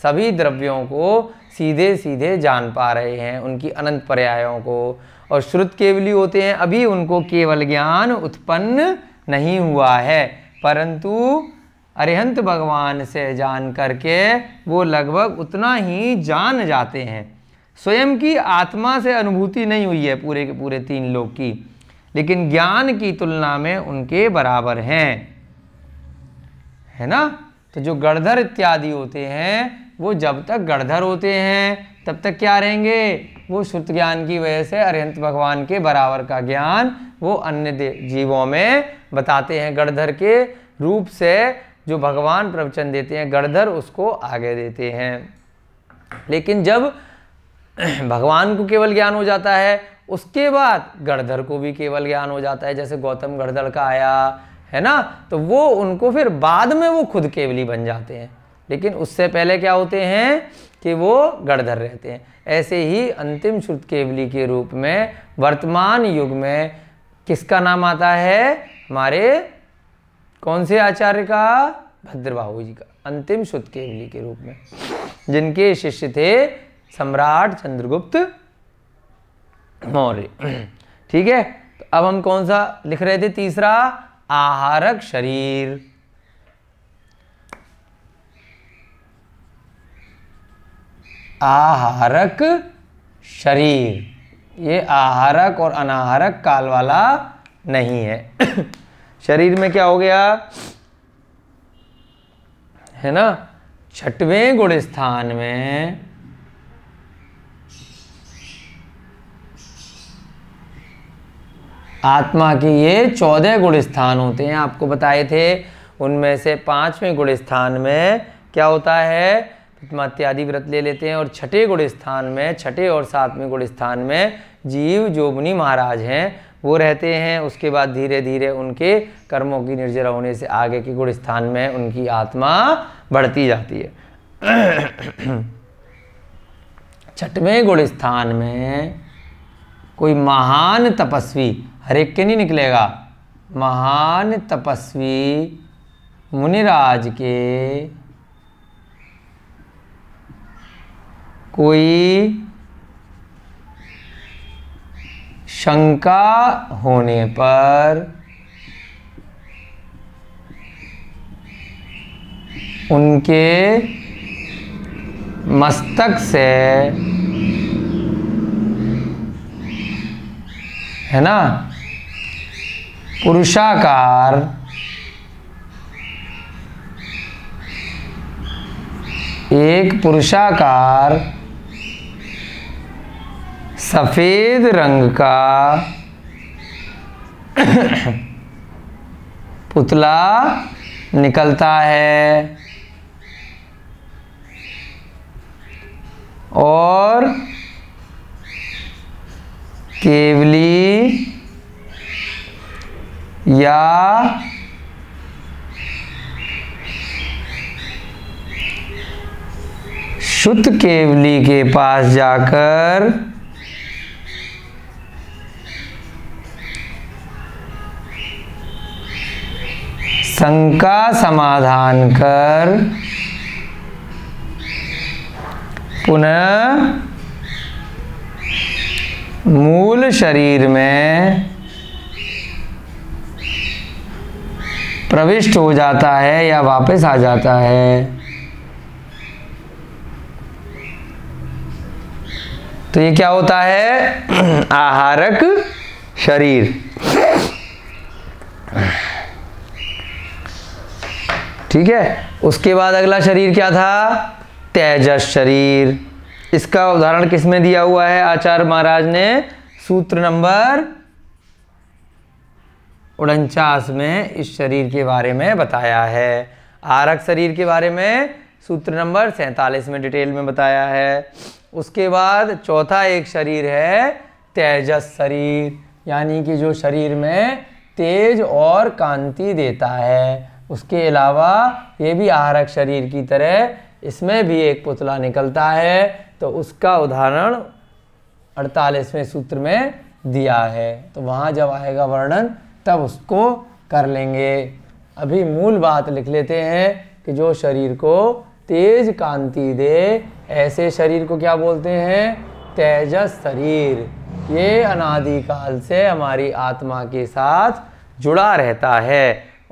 सभी द्रव्यों को सीधे सीधे जान पा रहे हैं उनकी अनंत पर्यायों को और श्रुत केवली होते हैं अभी उनको केवल ज्ञान उत्पन्न नहीं हुआ है परंतु अरिहंत भगवान से जान करके वो लगभग उतना ही जान जाते हैं स्वयं की आत्मा से अनुभूति नहीं हुई है पूरे के पूरे तीन लोग की लेकिन ज्ञान की तुलना में उनके बराबर हैं है ना तो जो गड़धर इत्यादि होते हैं वो जब तक गड़धर होते हैं तब तक क्या रहेंगे वो शुद्ध ज्ञान की वजह से अरहंत भगवान के बराबर का ज्ञान वो अन्य जीवों में बताते हैं गढ़धर के रूप से जो भगवान प्रवचन देते हैं गढ़धर उसको आगे देते हैं लेकिन जब भगवान को केवल ज्ञान हो जाता है उसके बाद गढ़धर को भी केवल ज्ञान हो जाता है जैसे गौतम गड़धर का आया है ना तो वो उनको फिर बाद में वो खुद केवली बन जाते हैं लेकिन उससे पहले क्या होते हैं कि वो गड़धर रहते हैं ऐसे ही अंतिम श्रुत केवली के रूप में वर्तमान युग में किसका नाम आता है हमारे कौन से आचार्य का बाहू जी का अंतिम श्रुत केवली के रूप में जिनके शिष्य थे सम्राट चंद्रगुप्त मौर्य ठीक है तो अब हम कौन सा लिख रहे थे तीसरा आहारक शरीर आहारक शरीर ये आहारक और अनाहारक काल वाला नहीं है शरीर में क्या हो गया है ना छठवें गुण स्थान में आत्मा की ये चौदह गुण स्थान होते हैं आपको बताए थे उनमें से पाँचवें गुण स्थान में क्या होता है आदि व्रत ले लेते हैं और छठे गुण स्थान में छठे और सातवें गुण स्थान में जीव जोबनी महाराज हैं वो रहते हैं उसके बाद धीरे धीरे उनके कर्मों की निर्जरा होने से आगे के गुण स्थान में उनकी आत्मा बढ़ती जाती है छठवें गुण स्थान में कोई महान तपस्वी हरेक के नहीं निकलेगा महान तपस्वी मुनिराज के कोई शंका होने पर उनके मस्तक से है ना पुरुषाकार एक पुरुषाकार सफेद रंग का पुतला निकलता है और केवली या शुद्ध केवली के पास जाकर शंका समाधान कर पुनः मूल शरीर में प्रविष्ट हो जाता है या वापस आ जाता है तो ये क्या होता है आहारक शरीर ठीक है उसके बाद अगला शरीर क्या था तेजस शरीर इसका उदाहरण किसमें दिया हुआ है आचार्य महाराज ने सूत्र नंबर उनचास में इस शरीर के बारे में बताया है आरक शरीर के बारे में सूत्र नंबर सैंतालीस में डिटेल में बताया है उसके बाद चौथा एक शरीर है तेजस शरीर यानी कि जो शरीर में तेज और कांति देता है उसके अलावा ये भी आहारक शरीर की तरह इसमें भी एक पुतला निकलता है तो उसका उदाहरण अड़तालीसवें सूत्र में दिया है तो वहाँ जब आएगा वर्णन तब उसको कर लेंगे अभी मूल बात लिख लेते हैं कि जो शरीर को तेज कांति दे ऐसे शरीर को क्या बोलते हैं तेजस शरीर ये अनादिकाल से हमारी आत्मा के साथ जुड़ा रहता है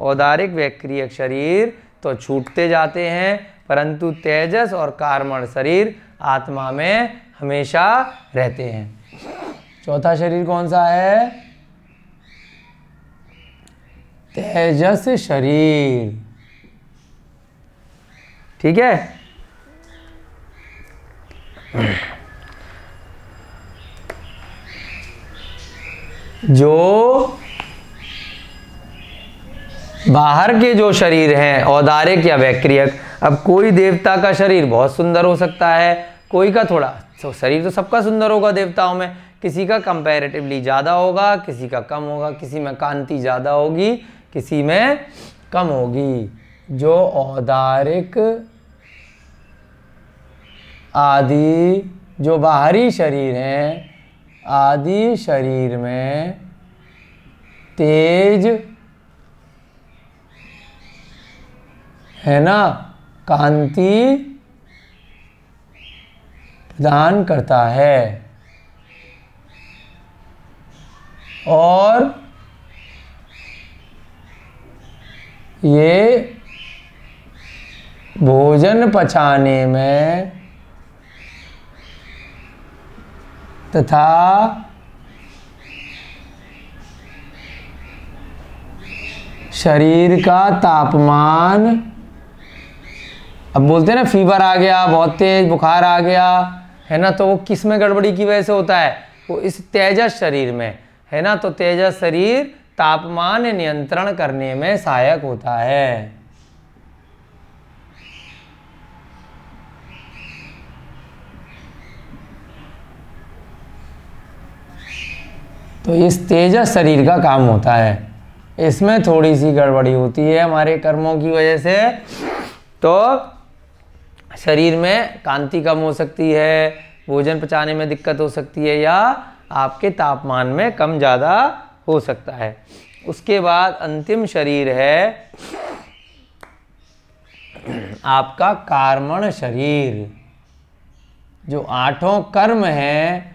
औदारिक व्यक्रिय शरीर तो छूटते जाते हैं परंतु तेजस और कार्मण शरीर आत्मा में हमेशा रहते हैं चौथा शरीर कौन सा है तेजस शरीर ठीक है जो बाहर के जो शरीर हैं औदारिक या वैक्रियक अब कोई देवता का शरीर बहुत सुंदर हो सकता है कोई का थोड़ा तो शरीर तो सबका सुंदर होगा देवताओं में किसी का कंपैरेटिवली ज़्यादा होगा किसी का कम होगा किसी में कांति ज़्यादा होगी किसी में कम होगी जो औदारिक आदि जो बाहरी शरीर हैं आदि शरीर में तेज है ना कांति प्रदान करता है और ये भोजन पचाने में तथा शरीर का तापमान अब बोलते हैं ना फीवर आ गया बहुत तेज बुखार आ गया है ना तो वो किस में गड़बड़ी की वजह से होता है वो इस तेजस शरीर में है ना तो तेजस शरीर तापमान नियंत्रण करने में सहायक होता है तो इस तेजस शरीर का काम होता है इसमें थोड़ी सी गड़बड़ी होती है हमारे कर्मों की वजह से तो शरीर में कांति कम हो सकती है भोजन पचाने में दिक्कत हो सकती है या आपके तापमान में कम ज़्यादा हो सकता है उसके बाद अंतिम शरीर है आपका कार्मण शरीर जो आठों कर्म हैं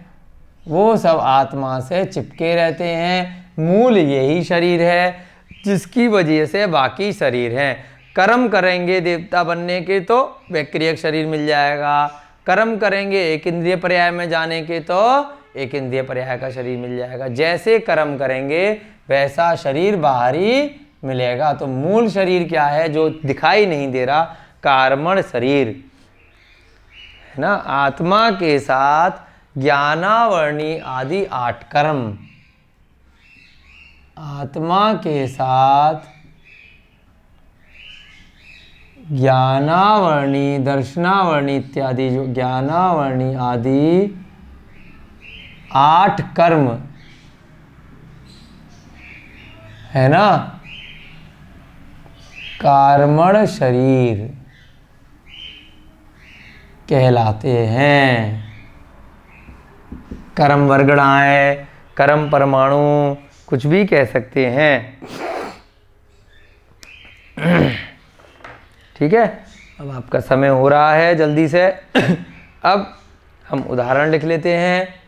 वो सब आत्मा से चिपके रहते हैं मूल यही शरीर है जिसकी वजह से बाकी शरीर हैं कर्म करेंगे देवता बनने के तो वैक्रियक शरीर मिल जाएगा कर्म करेंगे एक इंद्रिय पर्याय में जाने के तो एक इंद्रिय पर्याय का शरीर मिल जाएगा जैसे कर्म करेंगे वैसा शरीर बाहरी मिलेगा तो मूल शरीर क्या है जो दिखाई नहीं दे रहा कार्मण शरीर है ना आत्मा के साथ ज्ञानावर्णी आदि आठ कर्म आत्मा के साथ ज्ञानावर्णी दर्शनावर्णी इत्यादि जो ज्ञानावर्णी आदि आठ कर्म है ना कार्मण शरीर कहलाते हैं कर्म वर्गणाएं कर्म परमाणु कुछ भी कह सकते हैं ठीक है अब आपका समय हो रहा है जल्दी से अब हम उदाहरण लिख लेते हैं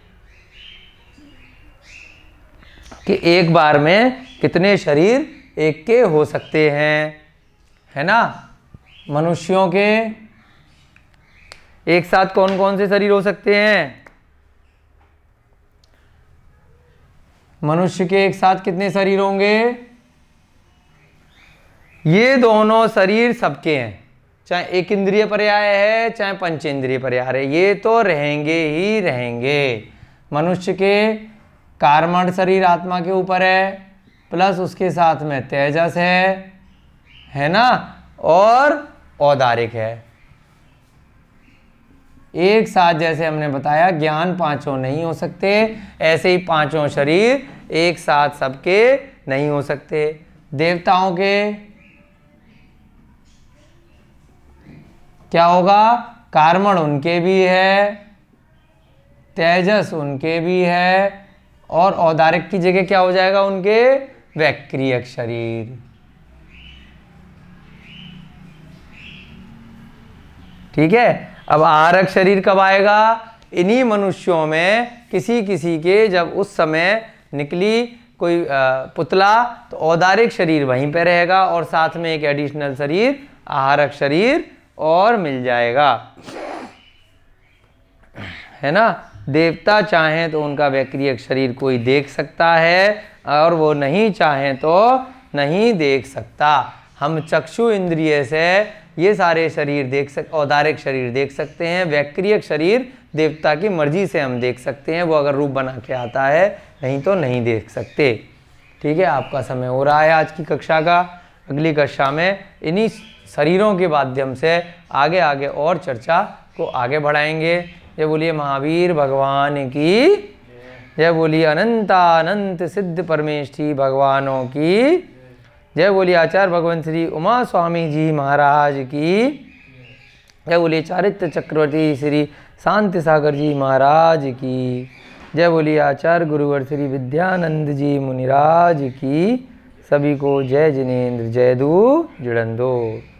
कि एक बार में कितने शरीर एक के हो सकते हैं है ना मनुष्यों के एक साथ कौन कौन से शरीर हो सकते हैं मनुष्य के एक साथ कितने शरीर होंगे ये दोनों शरीर सबके हैं चाहे एक इंद्रिय पर्याय है चाहे पंचेंद्रिय पर्याय है ये तो रहेंगे ही रहेंगे मनुष्य के कार्मण शरीर आत्मा के ऊपर है प्लस उसके साथ में तेजस है है ना और औदारिक है एक साथ जैसे हमने बताया ज्ञान पांचों नहीं हो सकते ऐसे ही पांचों शरीर एक साथ सबके नहीं हो सकते देवताओं के क्या होगा कार्मण उनके भी है तेजस उनके भी है और औदारक की जगह क्या हो जाएगा उनके वैक्रियक शरीर ठीक है अब आरक शरीर कब आएगा इन्हीं मनुष्यों में किसी किसी के जब उस समय निकली कोई पुतला तो औदारिक शरीर वहीं पर रहेगा और साथ में एक एडिशनल शरीर आहारक शरीर और मिल जाएगा है ना देवता चाहें तो उनका व्यक्रिय शरीर कोई देख सकता है और वो नहीं चाहें तो नहीं देख सकता हम चक्षु इंद्रिय से ये सारे शरीर देख सक औदारिक शरीर देख सकते हैं व्यक्रिय शरीर देवता की मर्जी से हम देख सकते हैं वो अगर रूप बना के आता है नहीं तो नहीं देख सकते ठीक है आपका समय हो रहा है आज की कक्षा का अगली कक्षा में इन्हीं शरीरों के माध्यम से आगे आगे और चर्चा को आगे बढ़ाएंगे जय बोलिए महावीर भगवान की जय बोलिए अनंतानंत सिद्ध परमेष्ठी भगवानों की जय बोलिए आचार्य भगवान श्री उमा स्वामी जी महाराज की जय बोलिए चारित्र चक्रवर्ती श्री शांति सागर जी महाराज की जय बोलिए आचार्य गुरुवर श्री विद्यानंद जी मुनिराज की सभी को जय जिनेन्द्र जय दू जुड़ंदो